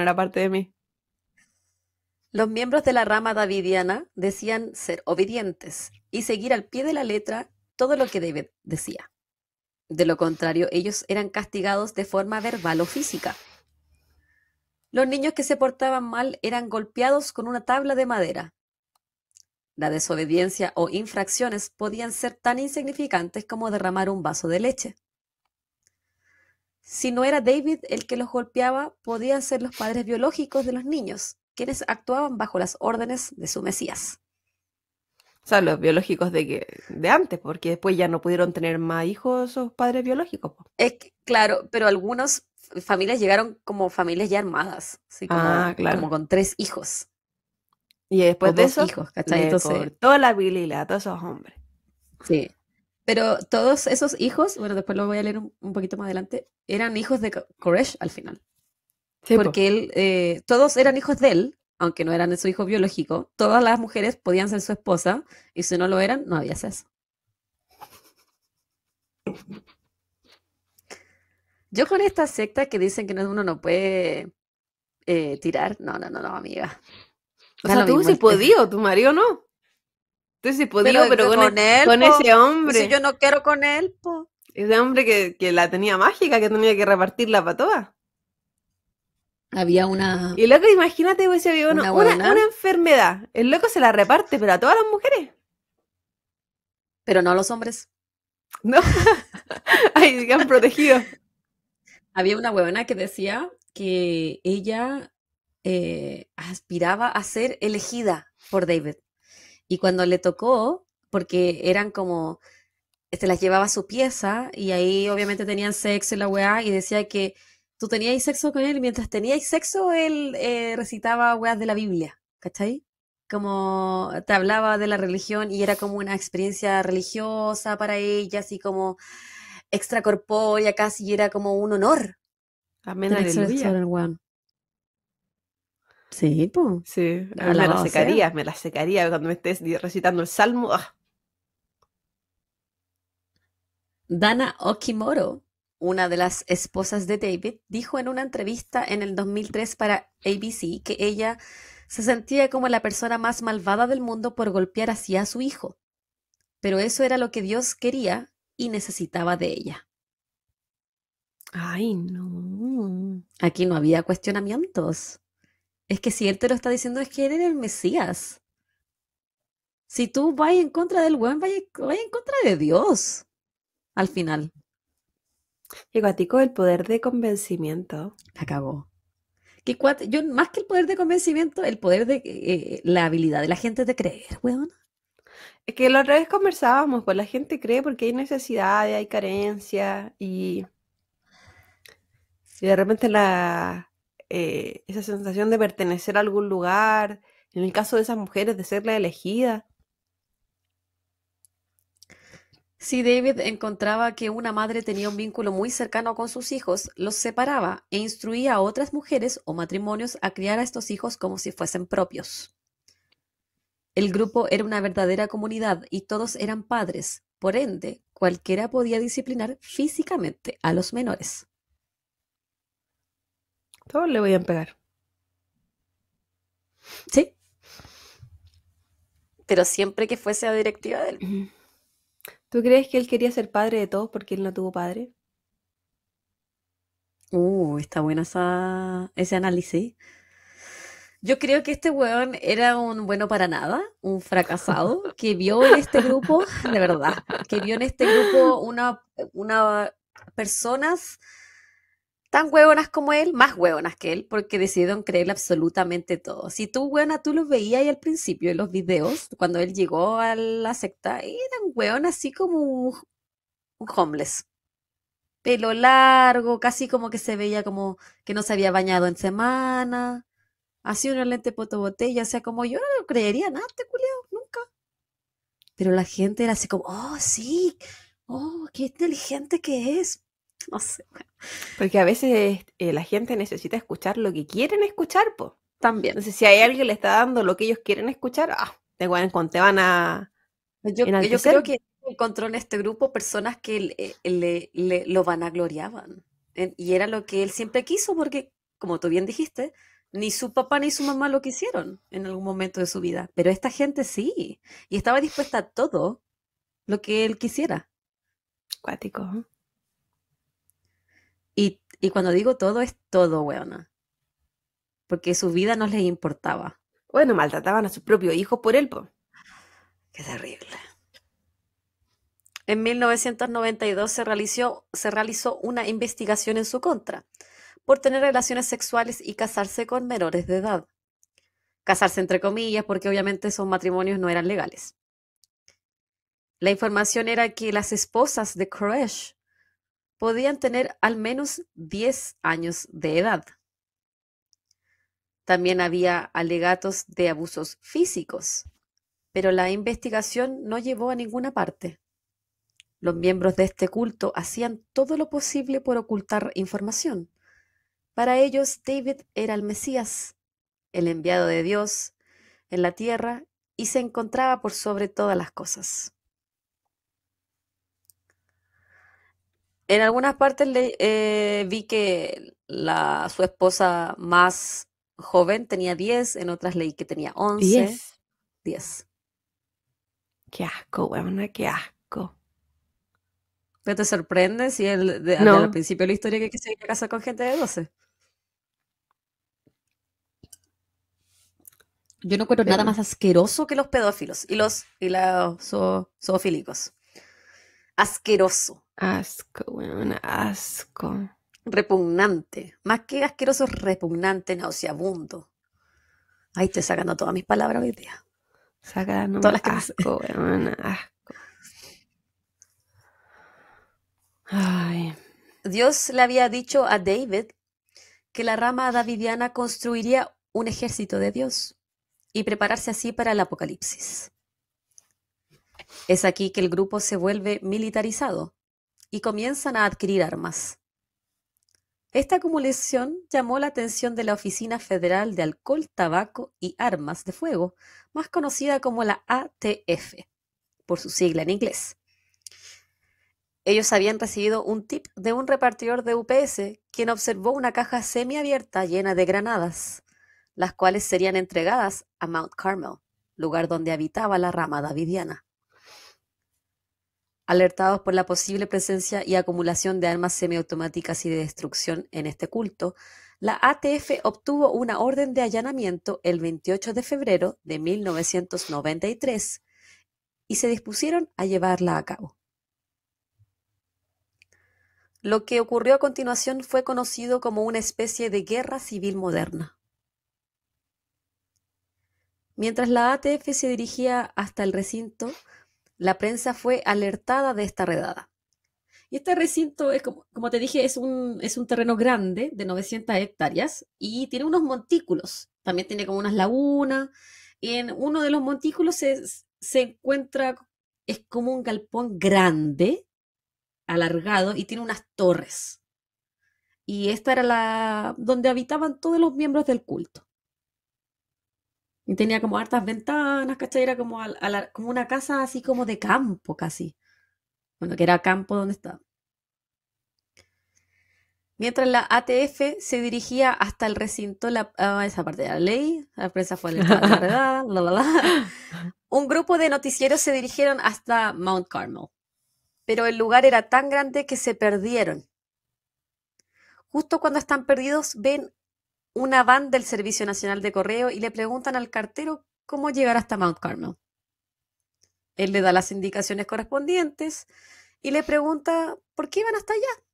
Speaker 2: era parte de mí. Los miembros de la rama davidiana decían ser obedientes y seguir al pie de la letra todo lo que David decía. De lo contrario, ellos eran castigados de forma verbal o física. Los niños que se portaban mal eran golpeados con una tabla de madera. La desobediencia o infracciones podían ser tan insignificantes como derramar un vaso de leche. Si no era David el que los golpeaba, podían ser los padres biológicos de los niños, quienes actuaban bajo las órdenes de su Mesías.
Speaker 1: O sea, los biológicos de, que, de antes, porque después ya no pudieron tener más hijos sus padres biológicos.
Speaker 2: Es claro, pero algunas familias llegaron como familias ya armadas, ah, como, claro. como con tres hijos. Y después de eso, hijos, ¿cachai? toda la bilila todos esos hombres. Sí. Pero todos esos hijos, bueno, después lo voy a leer un, un poquito más adelante, eran hijos de Koresh al final porque él, eh, todos eran hijos de él, aunque no eran de su hijo biológico. Todas las mujeres podían ser su esposa y si no lo eran, no había sexo. Yo con esta secta que dicen que uno no puede eh, tirar, no, no, no, amiga. O sea, tú sí este. podías,
Speaker 1: tu marido no. Tú sí podías, pero, con, e, él, con ese hombre. Si yo
Speaker 2: no quiero con
Speaker 1: él, po. Ese hombre que, que la tenía mágica, que tenía que repartirla para todas. Había una. Y loco, imagínate, güey, pues, si había una, enfermedad. El loco se
Speaker 2: la reparte, pero a todas las mujeres. Pero no a los hombres. No. Ay, digan protegido. había una huevona que decía que ella eh, aspiraba a ser elegida por David. Y cuando le tocó, porque eran como. Se las llevaba a su pieza y ahí obviamente tenían sexo y la weá, y decía que tú teníais sexo con él y mientras teníais sexo él eh, recitaba weas de la Biblia, ¿cachai? Como te hablaba de la religión y era como una experiencia religiosa para ella, así como extracorpórea casi, y era como un honor. Amén, sí, pues. Sí, me la secaría, me la
Speaker 1: secaría cuando estés recitando el salmo. Ah.
Speaker 2: Dana Okimoro una de las esposas de David, dijo en una entrevista en el 2003 para ABC que ella se sentía como la persona más malvada del mundo por golpear así a su hijo. Pero eso era lo que Dios quería y necesitaba de ella. Ay, no. Aquí no había cuestionamientos. Es que si él te lo está diciendo es que eres el Mesías. Si tú vas en contra del buen, vas en contra de Dios. Al final con el poder de convencimiento. acabó yo, más que el poder de convencimiento, el poder de eh, la habilidad de la gente
Speaker 1: de creer, weón. Es que la otra vez conversábamos, pues la gente cree porque hay necesidad hay carencia y, de repente eh, esa sensación de pertenecer a algún lugar, en el caso de esas mujeres, de ser
Speaker 2: la elegida, si David encontraba que una madre tenía un vínculo muy cercano con sus hijos, los separaba e instruía a otras mujeres o matrimonios a criar a estos hijos como si fuesen propios. El grupo era una verdadera comunidad y todos eran padres, por ende, cualquiera podía disciplinar físicamente a los menores. Todos le voy a pegar. Sí. Pero siempre que fuese a directiva de él. ¿Tú crees que él quería ser padre de todos porque él no tuvo padre? Uh, está buena esa, ese análisis. Yo creo que este weón era un bueno para nada, un fracasado, que vio en este grupo, de verdad, que vio en este grupo una, una personas tan hueonas como él, más hueonas que él, porque decidieron creer absolutamente todo. Si tú, hueona, tú los veías ahí al principio en los videos, cuando él llegó a la secta, eran hueonas así como un, homeless. Pelo largo, casi como que se veía como que no se había bañado en semana. Así una lente potobotella, o sea, como yo no lo creería nada, te este nunca. Pero la gente era así como, oh, sí, oh, qué inteligente que es no sé. Porque a veces eh, la gente necesita
Speaker 1: escuchar lo que quieren escuchar, pues. También. si hay alguien le está dando lo que ellos quieren escuchar, ah, te van, te van a. Yo, yo creo que
Speaker 2: encontró en este grupo personas que le, eh, le, lo vanagloriaban. Y era lo que él siempre quiso, porque, como tú bien dijiste, ni su papá ni su mamá lo quisieron en algún momento de su vida. Pero esta gente sí. Y estaba dispuesta a todo lo que él quisiera. Cuático. ¿eh? Y cuando digo todo, es todo, bueno, Porque su vida no les importaba. Bueno, maltrataban a su propio hijo por él, Qué terrible. En 1992 se realizó, se realizó una investigación en su contra por tener relaciones sexuales y casarse con menores de edad. Casarse entre comillas porque obviamente esos matrimonios no eran legales. La información era que las esposas de Crash podían tener al menos 10 años de edad. También había alegatos de abusos físicos, pero la investigación no llevó a ninguna parte. Los miembros de este culto hacían todo lo posible por ocultar información. Para ellos, David era el Mesías, el enviado de Dios en la tierra, y se encontraba por sobre todas las cosas. En algunas partes le, eh, vi que la, su esposa más joven tenía 10, en otras leí que tenía 11. 10.
Speaker 1: Qué asco, weona, qué asco.
Speaker 2: ¿Pero te sorprende si él al principio de la historia que se casa con gente de 12? Yo no cuento nada más asqueroso que los pedófilos y los y los zoofílicos. Asqueroso. Asco, asco. Repugnante. Más que asqueroso, repugnante, nauseabundo. Ahí estoy sacando todas mis palabras hoy día. Sacando Todas las asco, bueno, asco. Ay. Dios le había dicho a David que la rama davidiana construiría un ejército de Dios y prepararse así para el apocalipsis. Es aquí que el grupo se vuelve militarizado y comienzan a adquirir armas. Esta acumulación llamó la atención de la Oficina Federal de Alcohol, Tabaco y Armas de Fuego, más conocida como la ATF, por su sigla en inglés. Ellos habían recibido un tip de un repartidor de UPS, quien observó una caja semiabierta llena de granadas, las cuales serían entregadas a Mount Carmel, lugar donde habitaba la rama davidiana. Alertados por la posible presencia y acumulación de armas semiautomáticas y de destrucción en este culto, la ATF obtuvo una orden de allanamiento el 28 de febrero de 1993 y se dispusieron a llevarla a cabo. Lo que ocurrió a continuación fue conocido como una especie de guerra civil moderna. Mientras la ATF se dirigía hasta el recinto, la prensa fue alertada de esta redada. Y este recinto, es como, te dije, es un, es un terreno grande de 900 hectáreas y tiene unos montículos. También tiene como unas lagunas. En uno de los montículos se, se encuentra, es como un galpón grande, alargado, y tiene unas torres. Y esta era la donde habitaban todos los miembros del culto. Y tenía como hartas ventanas, ¿cachai? Era como, una casa así como de campo casi. Bueno, que era campo donde estaba. Mientras la ATF se dirigía hasta el recinto, la, ah, esa parte de la ley, la prensa fue la, la, un grupo de noticieros se dirigieron hasta Mount Carmel, pero el lugar era tan grande que se perdieron. Justo cuando están perdidos, ven una van del Servicio Nacional de Correo y le preguntan al cartero cómo llegar hasta Mount Carmel. Él le da las indicaciones correspondientes y le pregunta por qué iban hasta allá.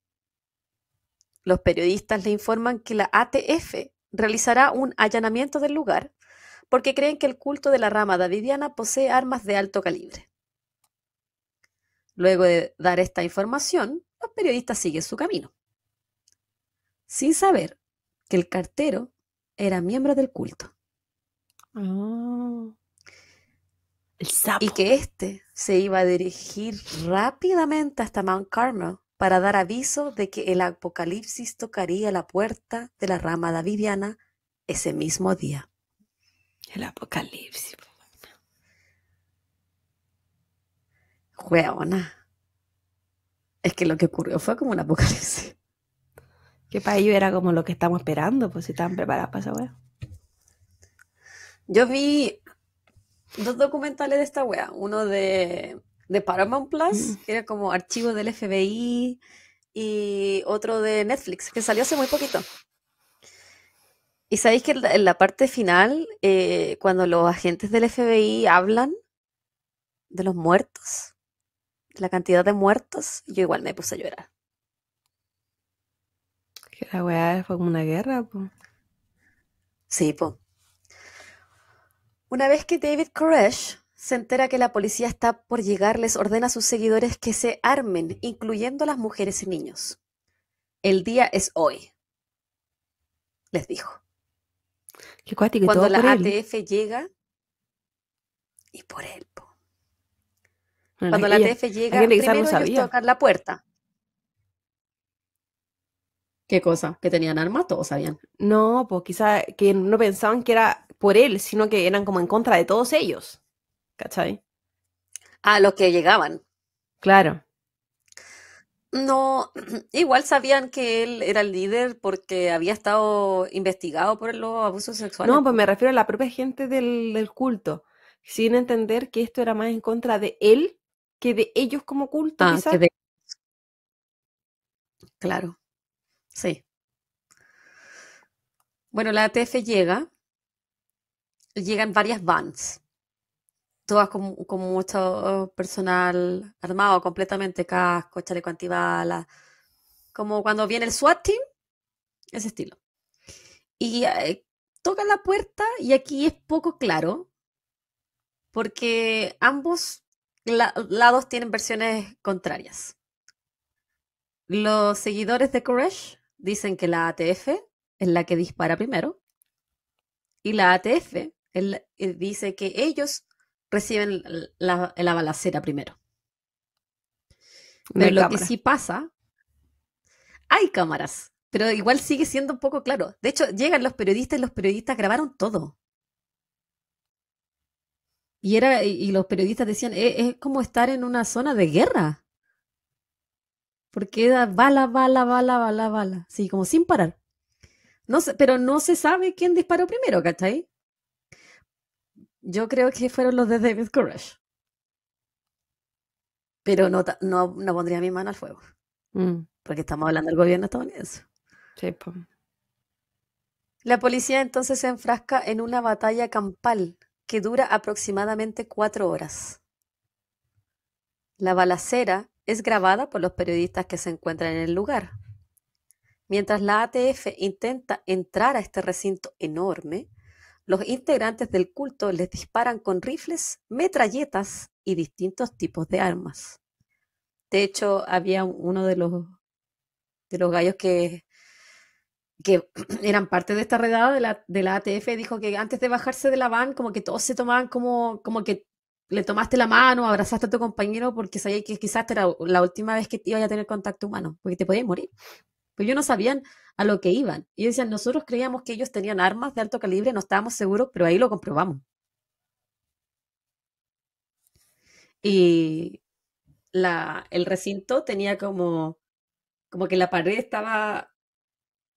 Speaker 2: Los periodistas le informan que la ATF realizará un allanamiento del lugar porque creen que el culto de la rama davidiana posee armas de alto calibre. Luego de dar esta información, los periodistas siguen su camino, sin saber el cartero era miembro del culto. Ah. Y que éste se iba a dirigir rápidamente hasta Mount Carmel para dar aviso de que el apocalipsis tocaría la puerta de la rama davidiana ese mismo día. El apocalipsis. Hueona. Es que lo que ocurrió fue como un apocalipsis. Que para ellos era como lo que estamos esperando, pues
Speaker 1: si estaban preparados para esa wea.
Speaker 2: Yo vi dos documentales de esta wea. Uno de, Paramount Plus, mm. que era como archivo del FBI, y otro de Netflix, que salió hace muy poquito. Y sabéis que en la parte final, eh, cuando los agentes del FBI hablan de los muertos, la cantidad de muertos, yo igual me puse a llorar
Speaker 1: la weá fue como una guerra, po.
Speaker 2: Sí, po. Una vez que David Koresh se entera que la policía está por llegar, les ordena a sus seguidores que se armen, incluyendo a las mujeres y niños. El día es hoy, les dijo.
Speaker 1: Cuando la ATF
Speaker 2: llega, y por él, po. Cuando la, ATF llega, primero ellos sabía. tocan la puerta. ¿Qué cosa? ¿Que tenían armas? Todos sabían.
Speaker 1: No, pues quizá que no pensaban que era por él, sino que eran como en contra de todos ellos. ¿Cachai?
Speaker 2: A los que llegaban. Claro. No, igual sabían que él era el líder porque había estado investigado por los abusos sexuales. No,
Speaker 1: pues me refiero a la propia gente del, culto, sin entender que esto era más en contra de él que de ellos como culto. Ah,
Speaker 2: claro. Sí. Bueno, la ATF llega, llegan varias vans, todas como mucho uh, personal armado completamente, casco, chaleco antibalas, como cuando viene el SWAT team, ese estilo. Y toca eh, tocan la puerta y aquí es poco claro, porque ambos lados tienen versiones contrarias. Los seguidores de Koresh dicen que la ATF es la que dispara primero y la ATF eh, dice que ellos reciben la, balacera primero. Pero lo que sí pasa, hay cámaras, pero igual sigue siendo un poco claro. De hecho, llegan los periodistas y los periodistas grabaron todo. Y, era, y los periodistas decían, eh, es como estar en una zona de guerra porque da bala, bala, bala, bala, bala, sí, como sin parar. No sé, pero no se sabe quién disparó primero, ¿cachai? Yo creo que fueron los de David Courage. Pero no, no, pondría mi mano al fuego. Mm. Porque estamos hablando del gobierno estadounidense. Sí, pues. La policía entonces se enfrasca en una batalla campal que dura aproximadamente cuatro horas. La balacera es grabada por los periodistas que se encuentran en el lugar. Mientras la ATF intenta entrar a este recinto enorme, los integrantes del culto les disparan con rifles, metralletas y distintos tipos de armas. De hecho, había uno de los, de los gallos que, que eran parte de esta redada de la, ATF, dijo que antes de bajarse de la van, como que todos se tomaban como, como que le tomaste la mano, abrazaste a tu compañero porque sabías que quizás era la última vez que iba a tener contacto humano, porque te podías morir. Pues yo no sabían a lo que iban. Y decían, nosotros creíamos que ellos tenían armas de alto calibre, no estábamos seguros, pero ahí lo comprobamos. Y el recinto tenía como, como que la pared estaba,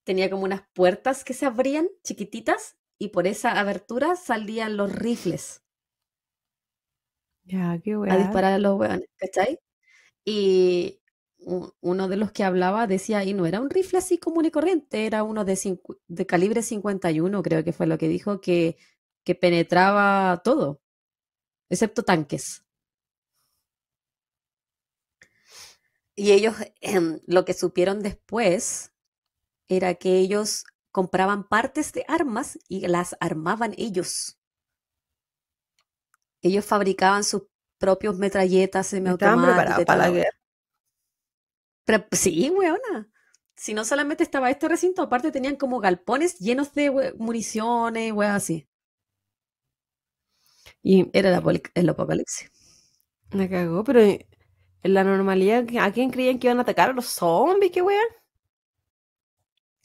Speaker 2: tenía como unas puertas que se abrían chiquititas y por esa abertura salían los rifles a disparar a los weones, Y uno de los que hablaba decía, y no era un rifle así común y corriente, era uno de, de calibre 51, creo que fue lo que dijo, que, que penetraba todo, excepto tanques. Y ellos, em, lo que supieron después era que ellos compraban partes de armas y las armaban ellos. Ellos fabricaban sus propios metralletas semiautomáticas. Estaban para la guerra. Pero, sí, weona. Si no solamente estaba este recinto, aparte tenían como galpones llenos de municiones, weas así. Y era la el apocalipsis.
Speaker 1: Me cagó, pero eh, en la normalidad, ¿a quién creían que iban a
Speaker 2: atacar? ¿A los zombies? ¿Qué wea?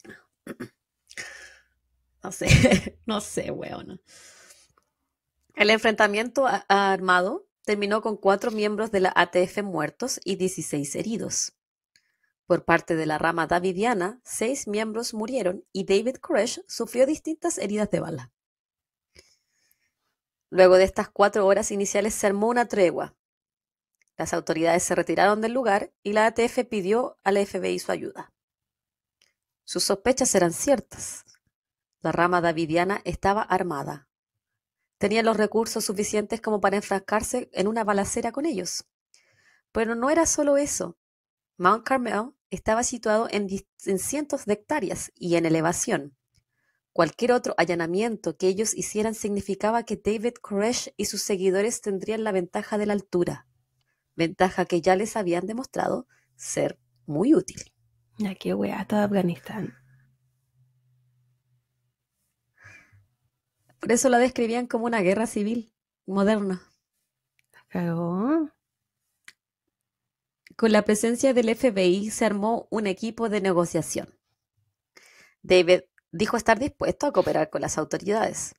Speaker 2: No sé, no sé, weona. El enfrentamiento armado terminó con cuatro miembros de la ATF muertos y 16 heridos. Por parte de la rama davidiana, seis miembros murieron y David Koresh sufrió distintas heridas de bala. Luego de estas cuatro horas iniciales se armó una tregua. Las autoridades se retiraron del lugar y la ATF pidió al FBI su ayuda. Sus sospechas eran ciertas. La rama davidiana estaba armada, Tenía los recursos suficientes como para enfrascarse en una balacera con ellos. Pero no era solo eso. Mount Carmel estaba situado en, cientos de hectáreas y en elevación. Cualquier otro allanamiento que ellos hicieran significaba que David Koresh y sus seguidores tendrían la ventaja de la altura, ventaja que ya les habían demostrado ser muy útil. Aquí voy hasta Afganistán. Por eso la describían como una guerra civil moderna. Con la presencia del FBI se armó un equipo de negociación. David dijo estar dispuesto a cooperar con las autoridades,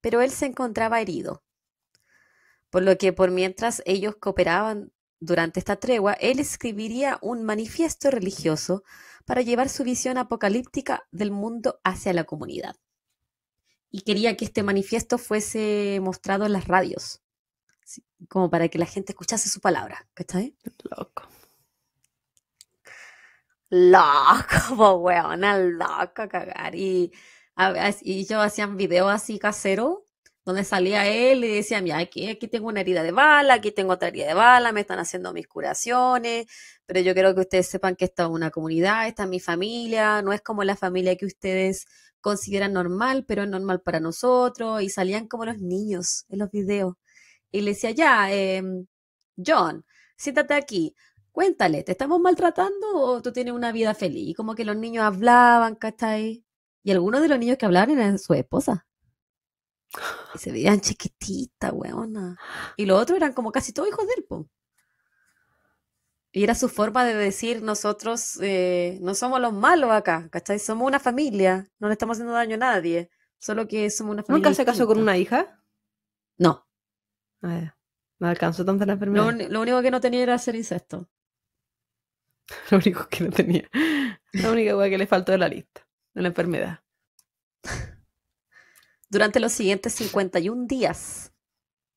Speaker 2: pero él se encontraba herido. Por lo que por mientras ellos cooperaban durante esta tregua, él escribiría un manifiesto religioso para llevar su visión apocalíptica del mundo hacia la comunidad y quería que este manifiesto fuese mostrado en las radios, como para que la gente escuchase su palabra, ¿cachai? Loco. Loco, po, loco cagar. Y, a, y yo hacían videos así casero donde salía él y decía, mira, aquí tengo una herida de bala, aquí tengo otra herida de bala, me están haciendo mis curaciones, pero yo quiero que ustedes sepan que esta es una comunidad, esta es mi familia, no es como la familia que ustedes consideran normal, pero es normal para nosotros, y salían como los niños en los videos. Y le decía, ya, em, John, siéntate aquí, cuéntale, ¿te estamos maltratando o tú tienes una vida feliz? Y como que los niños hablaban, ahí, Y algunos de los niños que hablaban eran su esposa. Y se veían chiquititas, weona. Y los otros eran como casi todos hijos del po. Y era su forma de decir, nosotros eh, no somos los malos acá, ¿cachai? Somos una familia, no le estamos haciendo daño a nadie, solo que somos una familia. ¿Nunca se casó con una hija? No. Ah,
Speaker 1: no alcanzó tanta la enfermedad.
Speaker 2: Lo, único que no tenía era ser incesto. lo único que no tenía. La única que le faltó de la lista, de la enfermedad. Durante los siguientes 51 días,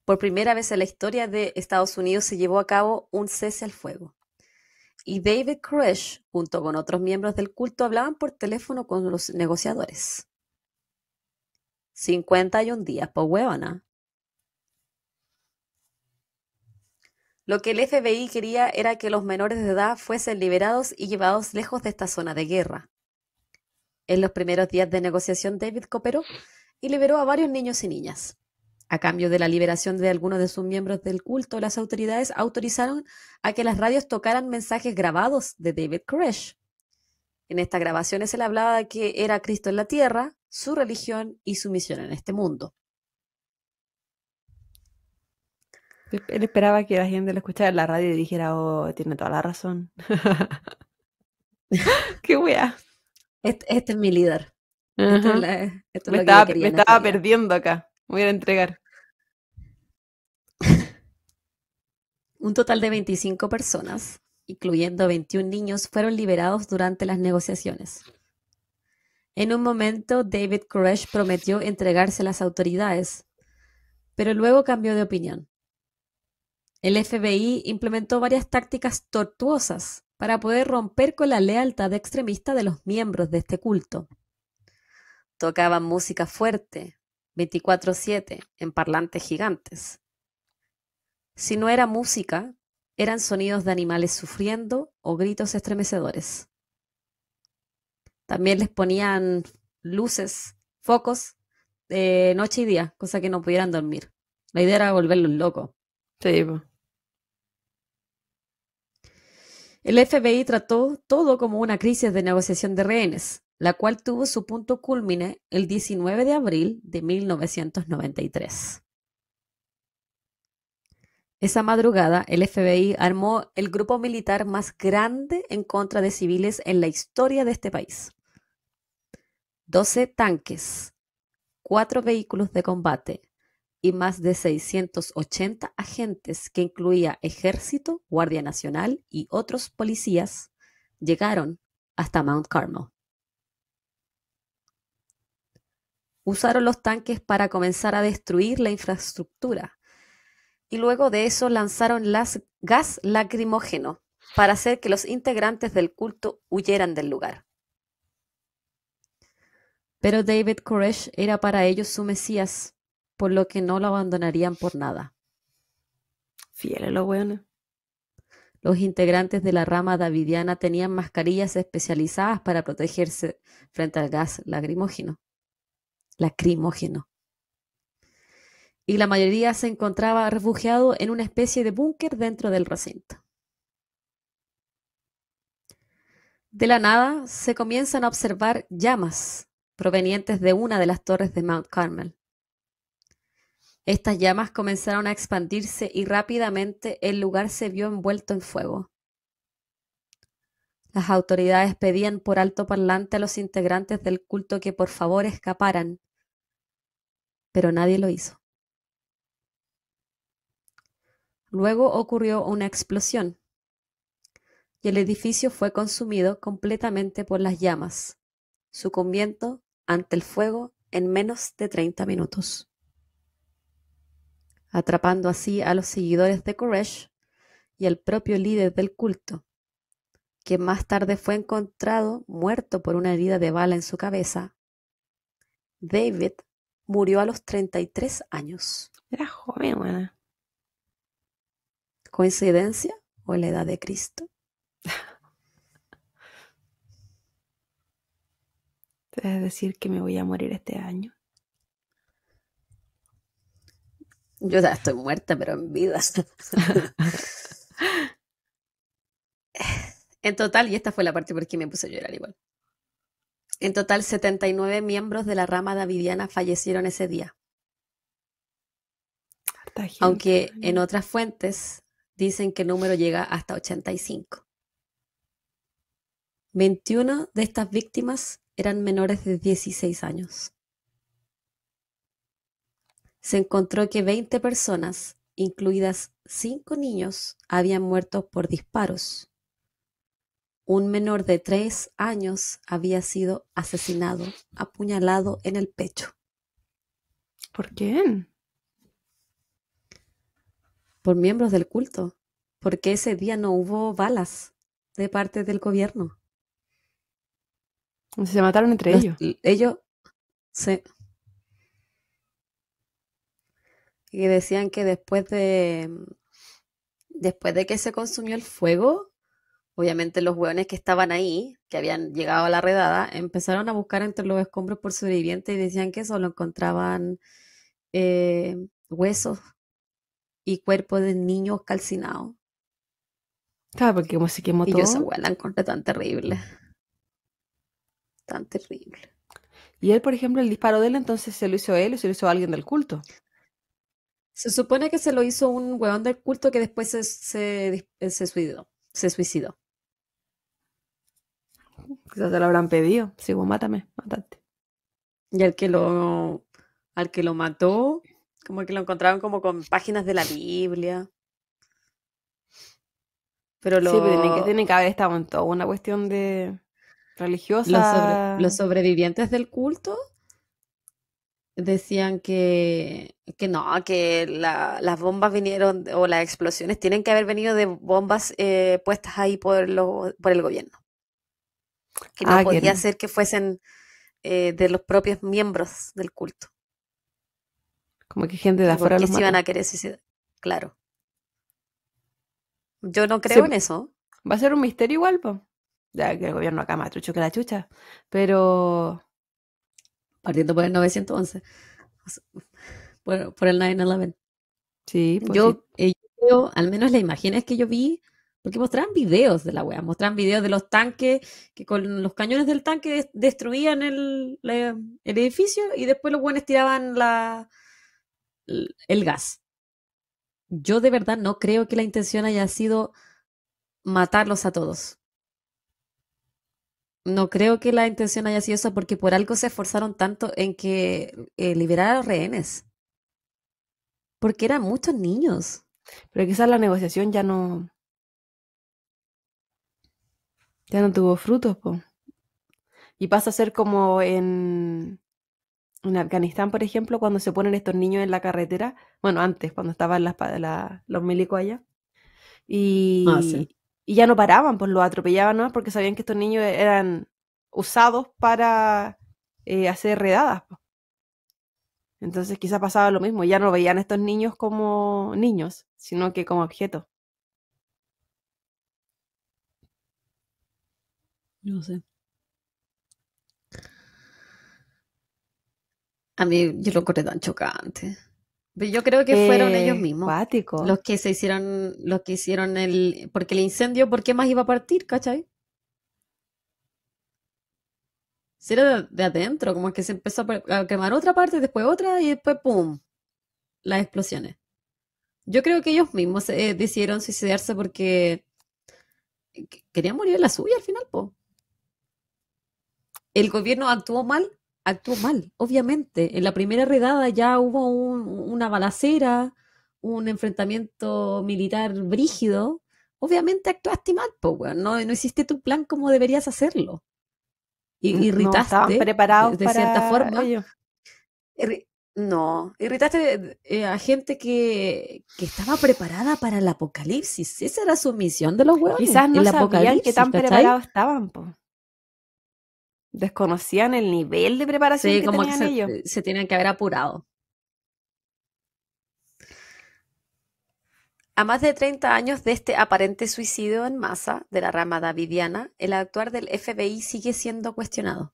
Speaker 2: por primera vez en la historia de Estados Unidos se llevó a cabo un cese al fuego y David Koresh, junto con otros miembros del culto, hablaban por teléfono con los negociadores. 51 días, por pues, huevona. Lo que el FBI quería era que los menores de edad fuesen liberados y llevados lejos de esta zona de guerra. En los primeros días de negociación, David cooperó y liberó a varios niños y niñas. A cambio de la liberación de algunos de sus miembros del culto, las autoridades autorizaron a que las radios tocaran mensajes grabados de David Koresh. En estas grabaciones él hablaba de que era Cristo en la tierra, su religión y su misión en este mundo.
Speaker 1: Él esperaba que la gente lo escuchara en la radio y dijera, oh, tiene toda la razón.
Speaker 2: ¡Qué wea! Este, este, es mi líder. me estaba perdiendo acá voy a entregar. Un total de 25 personas, incluyendo 21 niños, fueron liberados durante las negociaciones. En un momento, David Koresh prometió entregarse a las autoridades, pero luego cambió de opinión. El FBI implementó varias tácticas tortuosas para poder romper con la lealtad extremista de los miembros de este culto. Tocaban música fuerte, 24/7 en parlantes gigantes. Si no era música, eran sonidos de animales sufriendo o gritos estremecedores. También les ponían luces, focos, de noche y día, cosa que no pudieran dormir. La idea era volverlos locos. El FBI trató todo como una crisis de negociación de rehenes, la cual tuvo su punto culmine el 19 de abril de 1993. Esa madrugada, el FBI armó el grupo militar más grande en contra de civiles en la historia de este país. 12 tanques, 4 vehículos de combate y más de 680 agentes, que incluía ejército, Guardia Nacional y otros policías, llegaron hasta Mount Carmel. usaron los tanques para comenzar a destruir la infraestructura. Y luego de eso lanzaron gas lacrimógeno para hacer que los integrantes del culto huyeran del lugar. Pero David Koresh era para ellos su Mesías, por lo que no lo abandonarían por nada. Fieles los bueno Los integrantes de la rama davidiana tenían mascarillas especializadas para protegerse frente al gas lacrimógeno lacrimógeno. Y la mayoría se encontraba refugiado en una especie de búnker dentro del recinto. De la nada se comienzan a observar llamas provenientes de una de las torres de Mount Carmel. Estas llamas comenzaron a expandirse y rápidamente el lugar se vio envuelto en fuego. Las autoridades pedían por alto parlante a los integrantes del culto que por favor escaparan, pero nadie lo hizo. Luego ocurrió una explosión y el edificio fue consumido completamente por las llamas, sucumbiendo ante el fuego en menos de 30 minutos, atrapando así a los seguidores de Koresh y al propio líder del culto, que más tarde fue encontrado muerto por una herida de bala en su cabeza. David murió a los 33 años. Era joven, buena. ¿Coincidencia o la edad de Cristo? Es decir que me voy a morir este año. Yo ya estoy muerta, pero en vida. en total, y esta fue la parte por que me puse a llorar igual. En total, 79 miembros de la rama davidiana fallecieron ese día.
Speaker 1: Aunque ¿eh? en
Speaker 2: otras fuentes dicen que el número llega hasta 85. 21 de estas víctimas eran menores de 16 años. Se encontró que 20 personas, incluidas 5 niños, habían muerto por disparos un menor de tres años había sido asesinado, apuñalado en el pecho. ¿Por quién? Por miembros del culto, porque ese día no hubo balas de parte del gobierno. Se mataron entre ellos. Ellos sí. Y decían que después de... Después de que se consumió el fuego, Obviamente los hueones que estaban ahí, que habían llegado a la redada, empezaron a buscar entre los escombros por sobrevivientes y decían que solo encontraban eh, huesos y cuerpos de niños calcinados. Claro, porque como se quemó todo. Y esa hueá la tan terrible. Tan terrible. Y él, por ejemplo, el disparo de él entonces se lo hizo él o se lo hizo alguien del culto. Se supone que se lo hizo un hueón del culto que después se, se, se suicidó.
Speaker 1: Quizás se lo habrán pedido. Sí, mátame, mátate.
Speaker 2: Y al que lo, al que lo mató, como que lo encontraron como con páginas de la Biblia. Pero pues lo... que,
Speaker 1: tiene que haber estado en toda una
Speaker 2: cuestión de religiosa. Los, sobrevivientes del culto decían que, que no, que las bombas vinieron o las explosiones tienen que haber venido de bombas eh, puestas ahí por, por el gobierno
Speaker 1: que no ah, podía ser
Speaker 2: que fuesen eh, de los propios miembros del culto. Como que gente de afuera los se iban a querer suicidar. Claro. Yo no creo en eso.
Speaker 1: Va a ser un misterio igual, pues.
Speaker 2: Ya que el gobierno acá matrucho que la chucha. Pero. Partiendo por el 911. Por, por el 9 Sí, pues yo, eh, yo, al menos las imágenes que yo vi, porque mostraban videos de la wea, mostraban videos de los tanques que con los cañones del tanque destruían el, edificio y después los buenos tiraban el, gas. Yo de verdad no creo que la intención haya sido matarlos a todos. No creo que la intención haya sido eso porque por algo se esforzaron tanto en que eh, liberar a los rehenes. Porque eran muchos niños. Pero quizás la negociación ya no, ya
Speaker 1: no tuvo frutos, po. Y pasa a ser como en, en Afganistán, por ejemplo, cuando se ponen estos niños en la carretera. Bueno, antes, cuando estaban las, los milicos allá. Y, ah, y ya no paraban, pues los atropellaban ¿no? porque sabían que estos niños e, eran usados para eh, hacer redadas. Entonces quizás pasaba lo mismo, ya no veían a estos niños como niños, sino que como objetos.
Speaker 2: No sé. A mí yo lo encontré tan chocante. Pero yo creo que fueron ellos eh, mismos. Los que se hicieron, los que hicieron el. Porque el incendio, ¿por qué más iba a partir, cachai? Si era de, adentro, como es que se empezó a, quemar otra parte, después otra y después ¡pum! Las explosiones. Yo creo que ellos mismos eh, decidieron suicidarse porque eh, querían morir en la suya al final, po el gobierno actuó mal, actuó mal, obviamente. En la primera redada ya hubo una balacera, un enfrentamiento militar brígido. Obviamente actuaste mal, pues, no, no hiciste tu plan como deberías hacerlo. Y, irritaste. Mm, no, estaban preparados de, cierta forma. no, irritaste eh, a gente que, que, estaba preparada para el apocalipsis. Esa era su misión de los huevos. Quizás no sabían que tan preparados estaban, pues
Speaker 1: desconocían el nivel de preparación que como se, ellos.
Speaker 2: Se tienen que haber apurado. A más de 30 años de este aparente suicidio en masa de la rama davidiana, el actuar del FBI sigue siendo cuestionado.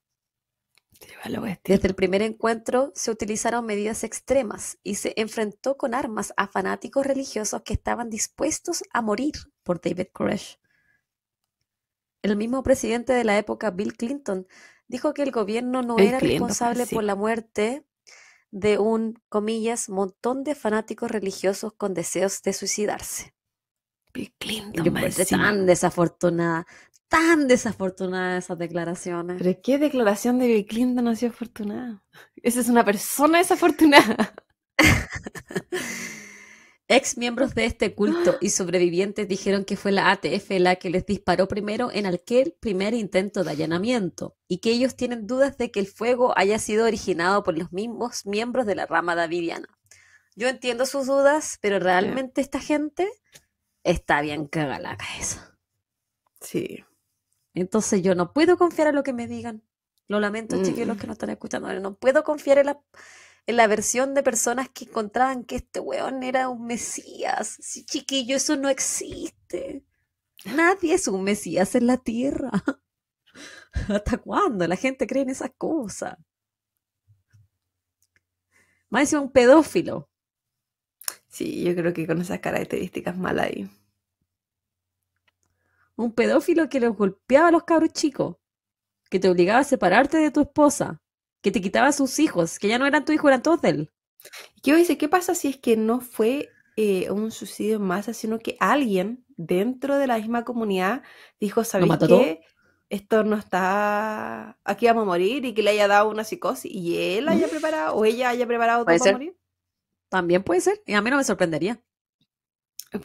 Speaker 2: Desde el primer encuentro se utilizaron medidas extremas y se enfrentó con armas a fanáticos religiosos que estaban dispuestos a morir por David Koresh. El mismo presidente de la época, Bill Clinton, dijo que el gobierno no era ah, responsable por la muerte de un, comillas, montón de fanáticos religiosos con deseos de suicidarse. Bill Clinton, tan desafortunada, tan desafortunada esas declaraciones. Pero qué declaración de Bill Clinton ha sido afortunada. Esa es una persona desafortunada. Ex miembros de este culto y sobrevivientes dijeron que fue la ATF la que les disparó primero en aquel primer intento de allanamiento y que ellos tienen dudas de que el fuego haya sido originado por los mismos miembros de la rama davidiana. Yo entiendo sus dudas, pero realmente esta gente está bien cagada. la cabeza. Sí. Entonces yo no puedo confiar en lo que me digan. Lo lamento, chiquillos, los mm. que no están escuchando. No puedo confiar en, la, en la versión de personas que encontraban que este weón era un mesías. Sí, chiquillo, eso no existe. Nadie es un mesías en la tierra. ¿Hasta cuándo la gente cree en esas cosas? Más es un pedófilo. Sí, yo creo que con esas características mal ahí. Un pedófilo que los golpeaba a los cabros chicos, que te obligaba a separarte de tu esposa, que te quitaba sus hijos, que ya no eran tu hijo, eran todos de él. Yo dice, ¿qué pasa si es que no fue eh, un suicidio
Speaker 1: en masa, sino que alguien dentro de la misma comunidad dijo, ¿sabes qué? Esto no está, aquí vamos a morir y que le haya dado una psicosis y él haya preparado o ella haya preparado todo para morir.
Speaker 2: También puede ser, y a mí no me sorprendería.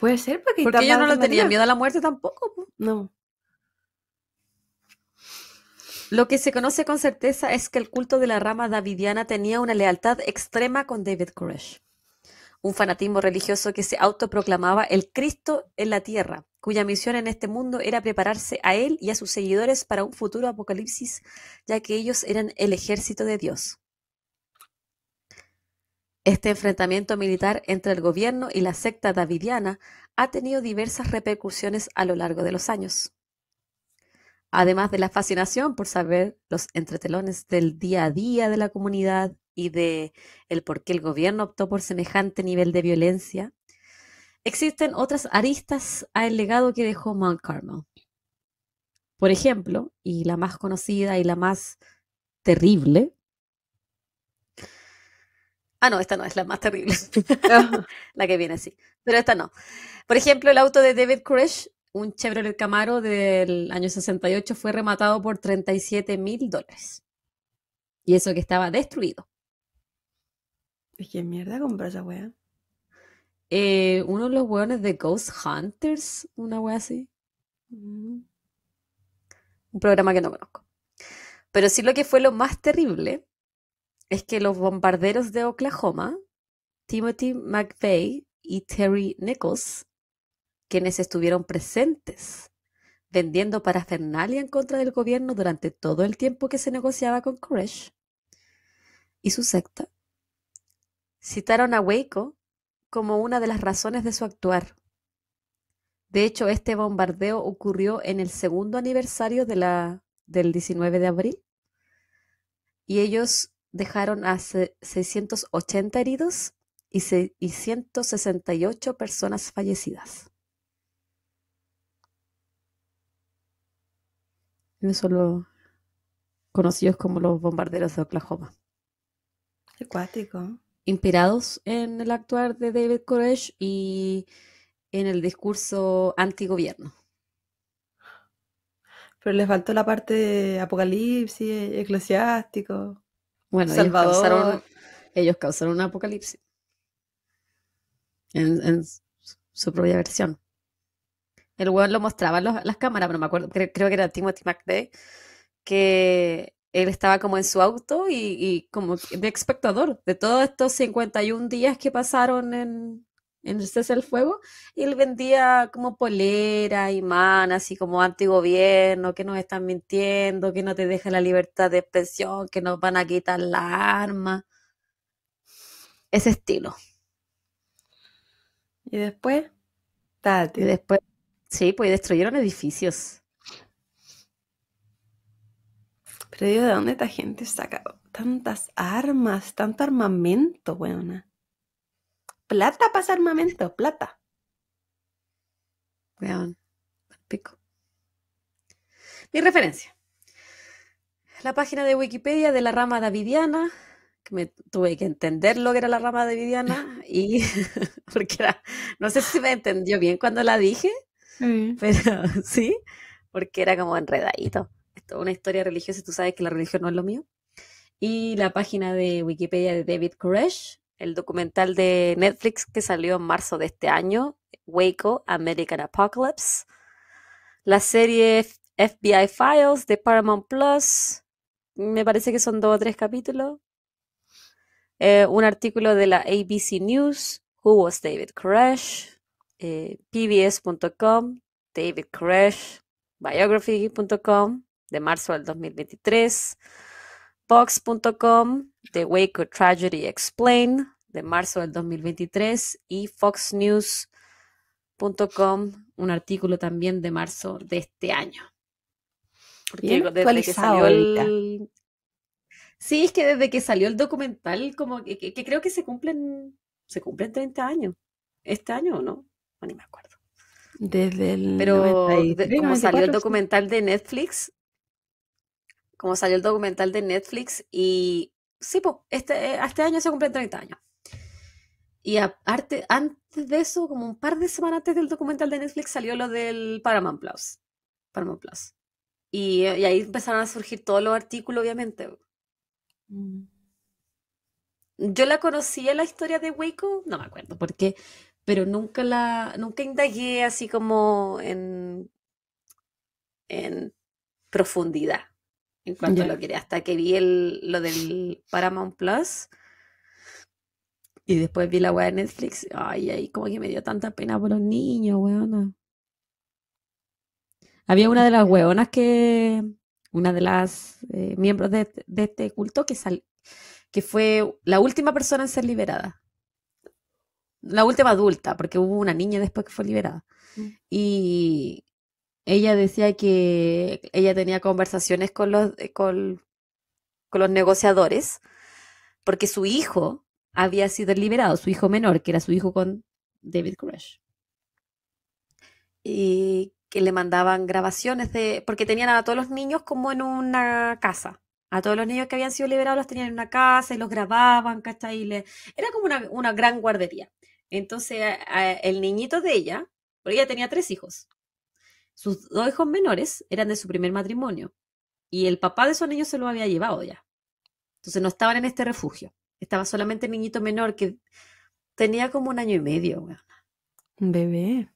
Speaker 2: Puede ser, porque, yo no le tenía miedo a la muerte tampoco. No. Lo que se conoce con certeza es que el culto de la rama davidiana tenía una lealtad extrema con David Koresh, un fanatismo religioso que se autoproclamaba el Cristo en la tierra, cuya misión en este mundo era prepararse a él y a sus seguidores para un futuro apocalipsis, ya que ellos eran el ejército de Dios. Este enfrentamiento militar entre el gobierno y la secta davidiana ha tenido diversas repercusiones a lo largo de los años además de la fascinación por saber los entretelones del día a día de la comunidad y de el por qué el gobierno optó por semejante nivel de violencia, existen otras aristas al legado que dejó Mount Carmel. Por ejemplo, y la más conocida y la más terrible. Ah, no, esta no es la más terrible. la que viene así. Pero esta no. Por ejemplo, el auto de David Koresh un Chevrolet Camaro del año 68 fue rematado por 37 mil dólares. Y eso que estaba destruido. ¿Y qué mierda compró esa wea? Eh, uno de los weones de Ghost Hunters, una wea así. Mm. Un programa que no conozco. Pero sí lo que fue lo más terrible es que los bombarderos de Oklahoma, Timothy McVeigh y Terry Nichols, quienes estuvieron presentes vendiendo parafernalia en contra del gobierno durante todo el tiempo que se negociaba con Koresh y su secta, citaron a Waco como una de las razones de su actuar. De hecho, este bombardeo ocurrió en el segundo aniversario de la, del 19 de abril y ellos dejaron a 680 heridos y 168 personas fallecidas. son conocidos como los bombarderos de Oklahoma. Acuático. Inspirados en el actuar de David Koresh y en el discurso antigobierno. Pero les
Speaker 1: faltó la parte de apocalipsis, eclesiástico. Bueno, Salvador.
Speaker 2: Ellos, causaron, un apocalipsis. En, en su propia versión el weón lo mostraba las cámaras, pero no me acuerdo, creo, que era Timothy McVeigh, que él estaba como en su auto y, como de espectador de todos estos 51 días que pasaron en, en el fuego, y él vendía como polera, y manas, así como antigobierno, que nos están mintiendo, que no te dejan la libertad de expresión, que nos van a quitar la arma. Ese estilo. Y después, Tati. Y después Sí, pues destruyeron edificios.
Speaker 1: Pero digo, ¿de dónde esta gente saca tantas armas, tanto armamento, weona? Plata pasa armamento, plata.
Speaker 2: Vean, pico. Mi referencia. La página de Wikipedia de la rama davidiana, que me tuve que entender lo que era la rama davidiana, y porque no sé si me entendió bien cuando la dije, pero sí, porque era como enredadito. Esto, una historia religiosa, tú sabes que la religión no es lo mío. Y la página de Wikipedia de David Koresh, el documental de Netflix que salió en marzo de este año, Waco, American Apocalypse. La serie FBI Files de Paramount Plus, me parece que son dos o tres capítulos. Eh, un artículo de la ABC News, Who Was David Koresh, eh, pbs.com, David Koresh, biography.com, de marzo del 2023, fox.com The Waco Tragedy Explained, de marzo del 2023, y foxnews.com, un artículo también de marzo de este año. Porque desde que salió el... Sí, es que desde que salió el documental, como que, creo que se cumplen, se cumplen 30 años. Este año, ¿no? ni me acuerdo.
Speaker 1: Desde el. Pero como salió el documental
Speaker 2: de Netflix, como salió el documental de Netflix y sí, pues, este, eh, este año se cumplen 30 años. Y aparte, antes de eso, como un par de semanas antes del documental de Netflix, salió lo del Paramount Plus. Paramount Plus. Y, eh, ahí empezaron a surgir todos los artículos, obviamente. Mm. Yo la conocía la historia de Waco, no me acuerdo, porque pero nunca la, nunca indagué así como en, profundidad en cuanto a lo que hasta que vi lo del Paramount Plus y después vi la weá de Netflix, ay, ay, como que me dio tanta pena por los niños, weona. Había una de las weonas que, una de las eh, miembros de, este culto que, que fue la última persona en ser liberada la última adulta, porque hubo una niña después que fue liberada. Mm. Y ella decía que ella tenía conversaciones con los, eh, con, los negociadores, porque su hijo había sido liberado, su hijo menor, que era su hijo con David Crush. Y que le mandaban grabaciones de, porque tenían a todos los niños como en una casa. A todos los niños que habían sido liberados los tenían en una casa y los grababan, ¿cachai? era como una gran guardería. Entonces, el niñito de ella, porque ella tenía tres hijos, sus dos hijos menores eran de su primer matrimonio y el papá de esos niños se lo había llevado ya. Entonces no estaban en este refugio. Estaba solamente el niñito menor que tenía como un año y medio. Un Bebé.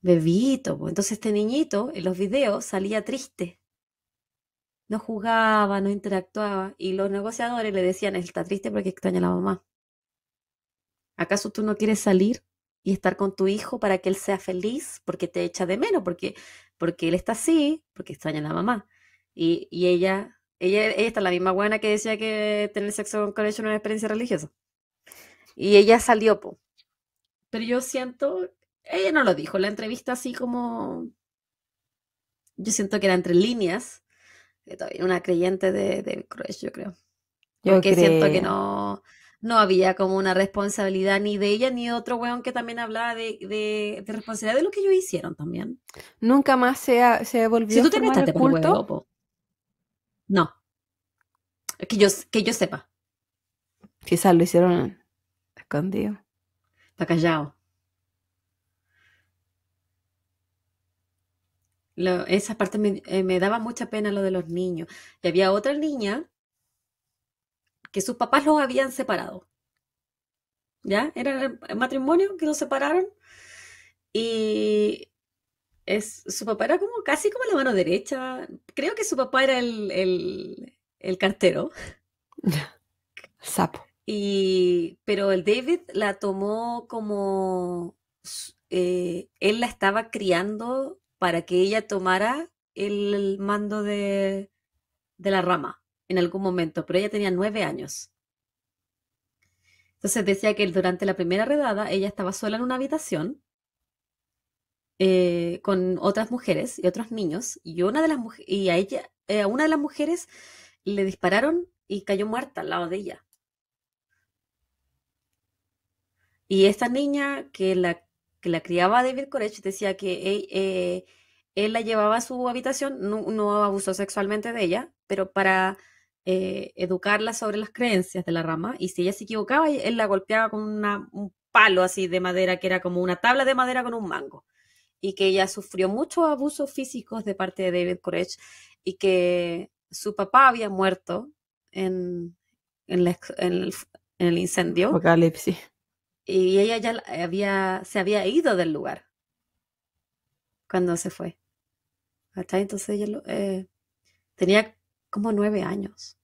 Speaker 2: Bebito. Entonces este niñito en los videos salía triste. No jugaba, no interactuaba. Y los negociadores le decían, él está triste porque extraña a la mamá. ¿Acaso tú no quieres salir y estar con tu hijo para que él sea feliz porque te echa de menos, porque, porque él está así, porque extraña a la mamá? Y, ella, ella, ella está la misma buena que decía que tener sexo con colegio es una experiencia religiosa. Y ella salió, po. Pero yo siento, ella no lo dijo, la entrevista así como, yo siento que era entre líneas, eh, una creyente de, de yo creo. Yo que siento que no, no había como una responsabilidad ni de ella ni de otro weón que también hablaba de, responsabilidad de lo que ellos hicieron también.
Speaker 1: Nunca más se, ha, se volvió si tú te culto. No.
Speaker 2: Que yo, que yo sepa.
Speaker 1: Quizás lo hicieron escondido. Está
Speaker 2: callado. esa parte me, eh, me, daba mucha pena lo de los niños. Y había otra niña que sus papás los habían separado. ¿Ya? Era el matrimonio que los separaron y es, su papá era como casi como la mano derecha. Creo que su papá era el, cartero. Sapo. Y, pero el David la tomó como eh, él la estaba criando para que ella tomara el mando de la rama en algún momento, pero ella tenía nueve años. Entonces decía que durante la primera redada ella estaba sola en una habitación eh, con otras mujeres y otros niños y una de las y a ella eh, una de las mujeres le dispararon y cayó muerta al lado de ella. Y esta niña que la, la criaba David Koresh decía que e, eh, él la llevaba a su habitación, no, no abusó sexualmente de ella, pero para eh, educarla sobre las creencias de la rama y si ella se equivocaba, él la golpeaba con un palo así de madera que era como una tabla de madera con un mango y que ella sufrió muchos abusos físicos de parte de David Koresh y que su papá había muerto en, el, incendio. Y ella ya había, se había ido del lugar cuando se fue. Hasta entonces ella lo, que eh, tenía como nueve años.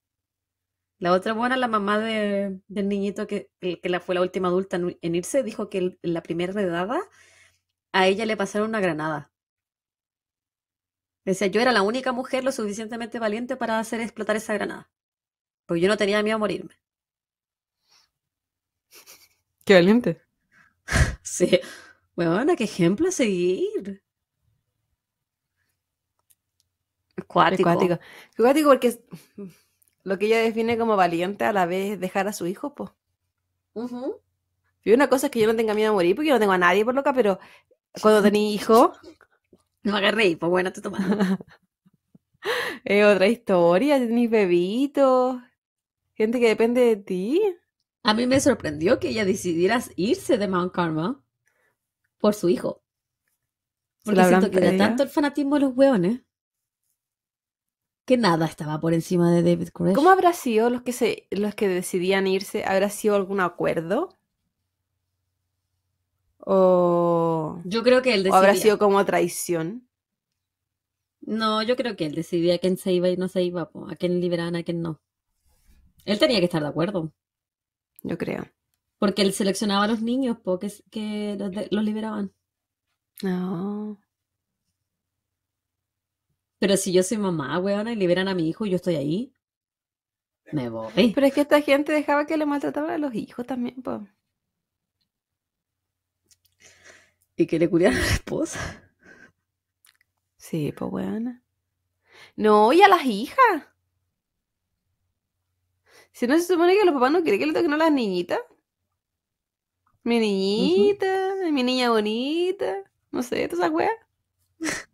Speaker 2: La otra buena, la mamá del niñito que, que la, fue la última adulta en, irse, dijo que en la primera redada a ella le pasaron una granada. Decía, yo era la única mujer lo suficientemente valiente para hacer explotar esa granada. Porque yo no tenía miedo a morirme. Qué valiente. sí. Bueno, qué ejemplo a seguir. Cuático. Cuático.
Speaker 1: Cuático porque lo que ella define como valiente a la vez es dejar a su hijo, pues. Y una cosa es que yo no tenga miedo a morir porque yo no tengo a nadie por loca, pero cuando tenía hijo. No agarré, pues bueno, te tomas. es
Speaker 2: otra historia, tenés bebitos, gente que depende de ti. A mí me sorprendió que ella decidiera irse de Mount Karma por su hijo. Porque siento que da tanto el fanatismo de los hueones que nada estaba por encima de David Koresh. ¿Cómo
Speaker 1: habrá sido los que, se, los que decidían irse? ¿Habrá
Speaker 2: sido algún acuerdo? O... Yo creo que él decidía. habrá sido como traición? No, yo creo que él decidía a quién se iba y no se iba, a quién liberaban, a quién no. Él tenía que estar de acuerdo. Yo creo. Porque él seleccionaba a los niños porque que, los liberaban. No. Ah. Pero si yo soy mamá, weona, y liberan a mi hijo y yo estoy ahí, me voy. Pero es que esta gente dejaba que le maltrataban a los hijos también, pues. Y que le culiaran
Speaker 1: a la esposa. Sí, pues weona. No, y a las hijas. Si no se supone que los papás no quieren que le toquen a las niñitas. Mi niñita, mi niña bonita,
Speaker 2: no sé, tú esa weas.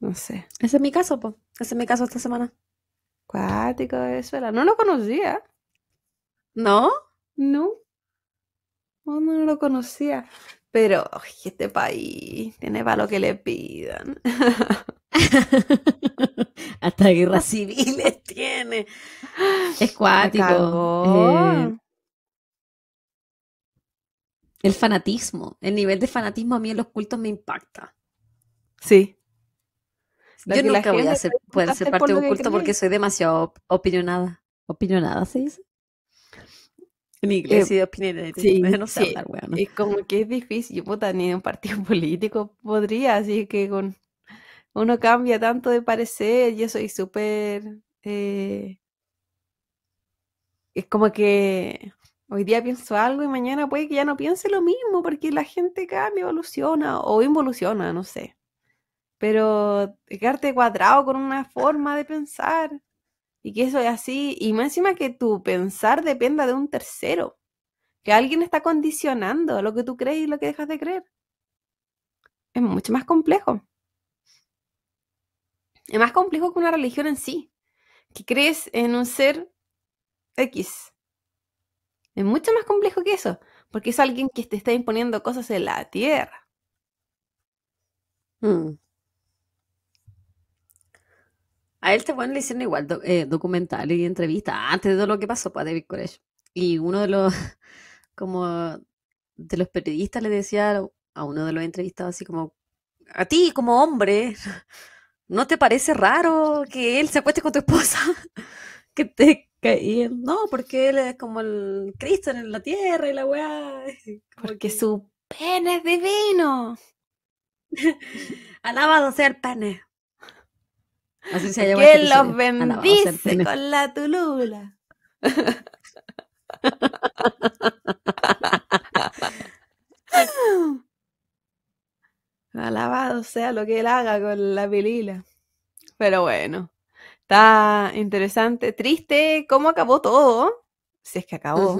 Speaker 2: No sé. Ese es mi caso, po. Ese es mi caso esta semana.
Speaker 1: Cuático de Venezuela. No lo conocía. ¿No? No. No, lo conocía. Pero este país tiene para lo que le pidan.
Speaker 2: Hasta guerras civiles tiene. Es cuático. Eh, el fanatismo, el nivel de fanatismo a mí en los cultos me impacta. Sí. Yo nunca voy a ser, poder ser parte de un culto porque soy demasiado opinionada. ¿Opinionada se dice? En eh, inglés, sí, no sé Es como que es difícil, yo puta, ni un partido político
Speaker 1: podría, así que con uno cambia tanto de parecer, yo soy súper... Eh, es como que Hoy día pienso algo y mañana puede que ya no piense lo mismo porque la gente cambia, evoluciona o involuciona, no sé. Pero quedarte cuadrado con una forma de pensar y que eso es así, y más encima que tu pensar dependa de un tercero, que alguien está condicionando lo que tú crees y lo que dejas de creer. Es mucho más complejo. Es más complejo que una religión en sí, que crees en un ser X es mucho más complejo que eso, porque es alguien que te está imponiendo cosas en la tierra.
Speaker 2: Mm. A A te este bueno le hicieron igual eh, documentales documental y entrevista antes de todo lo que pasó para pues, David Koresh. Y uno de los, como, de los periodistas le decía a uno de los entrevistados así como, a ti como hombre, ¿no te parece raro que él se acueste con tu esposa? que te, no, porque él es como el Cristo en la tierra y la weá. Porque su pene es divino. Alabado sea el pene. Así se Que los bendice con
Speaker 1: la tulula. Alabado sea lo que él haga con la pilila. Pero bueno. Está interesante, triste, cómo acabó todo, si es que acabó,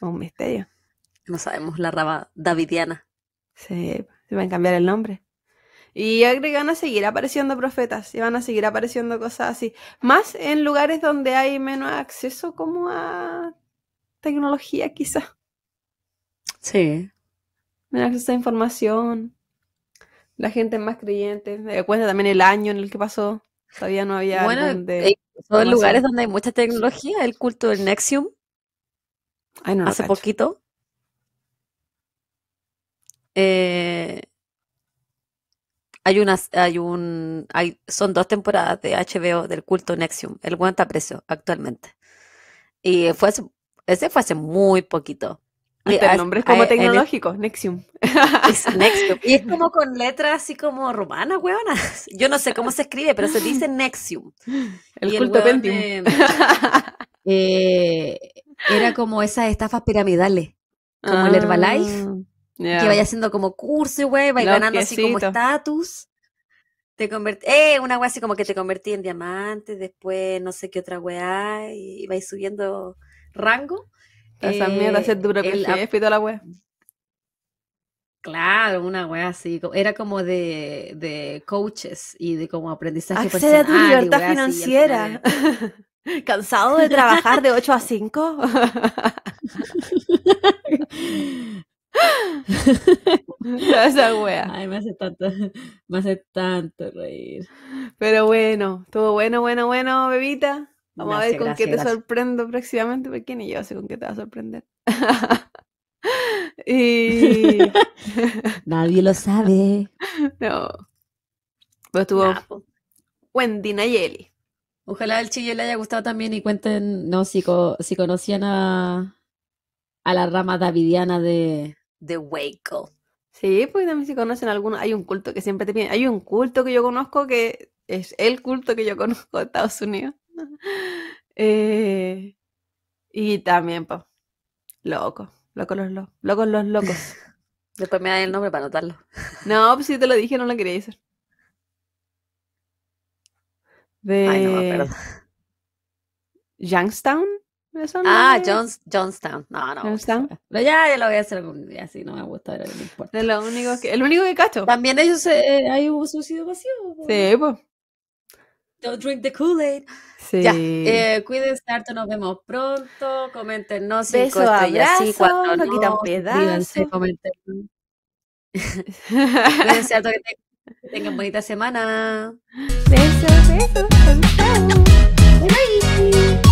Speaker 1: un misterio. No sabemos la raba davidiana. Sí, se van a cambiar el nombre. Y van a seguir apareciendo profetas y van a seguir apareciendo cosas así. Más en lugares donde hay menos acceso como a tecnología quizá. Sí. Menos acceso a información. La
Speaker 2: gente es más creyente. Me
Speaker 1: cuenta también el año en el que pasó. Todavía no había. Bueno, eh, son lugares donde
Speaker 2: hay mucha tecnología, el culto del Nexium. hace poquito. Eh, hay unas, hay un, son dos temporadas de HBO del culto Nexium. El Guanta precio, actualmente. Y fue ese fue hace muy poquito nombre es como tecnológico, Nexium. Nexium. Y es como con letras así como romanas, huevonas. Yo no sé cómo se escribe, pero se dice Nexium. El culto el eh, era como esas estafas piramidales, como el Herbalife, ah, que vaya haciendo como curso, güey, va ganando así como estatus. Te convertí, eh, una wea así como que te convertí en diamante, después no sé qué otra weá, y vais subiendo rango esa eh, mierda, ser duro el, jefe la wea. Claro, una wea así. Era como de, de coaches y de como aprendizaje Accede personal. a tu libertad financiera.
Speaker 1: ¿Cansado de trabajar de 8 a 5? Esa wea. Ay, me hace tanto, me hace tanto reír. Pero bueno, estuvo bueno, bueno, bueno, bebita. Vamos a ver con qué te sorprendo próximamente, porque ni yo sé con qué te va a sorprender.
Speaker 2: Nadie lo sabe. No. Pues estuvo Wendy Nayeli. Ojalá el chile le haya gustado también y cuenten, no, si, conocían a, a la rama davidiana de, de Waco. Sí, pues también si conocen alguno, hay un culto que
Speaker 1: siempre te piden, hay un culto que yo conozco que es el culto que yo conozco de Estados Unidos, eh, y también, po, loco, loco los locos, locos los locos. Después me da el nombre para anotarlo. No, pues si te lo dije, no lo quería decir.
Speaker 2: De... Ay, no, Youngstown.
Speaker 1: ah, Jones, No, no.
Speaker 2: Pero ya, ya lo voy a hacer algún día, si no me gusta, pero importa.
Speaker 1: lo único que, el único que cacho. También ellos,
Speaker 2: hay un eh, suicidio vacío. Sí, pues. Don't drink the Kool-Aid. Sí. Ya, eh, cuídense harto, nos vemos pronto. Coméntenos si Beso, estrellas, sí, no, quitan pedazos. comenten. cuídense harto que, tengan bonita semana. Besos, besos. Bye.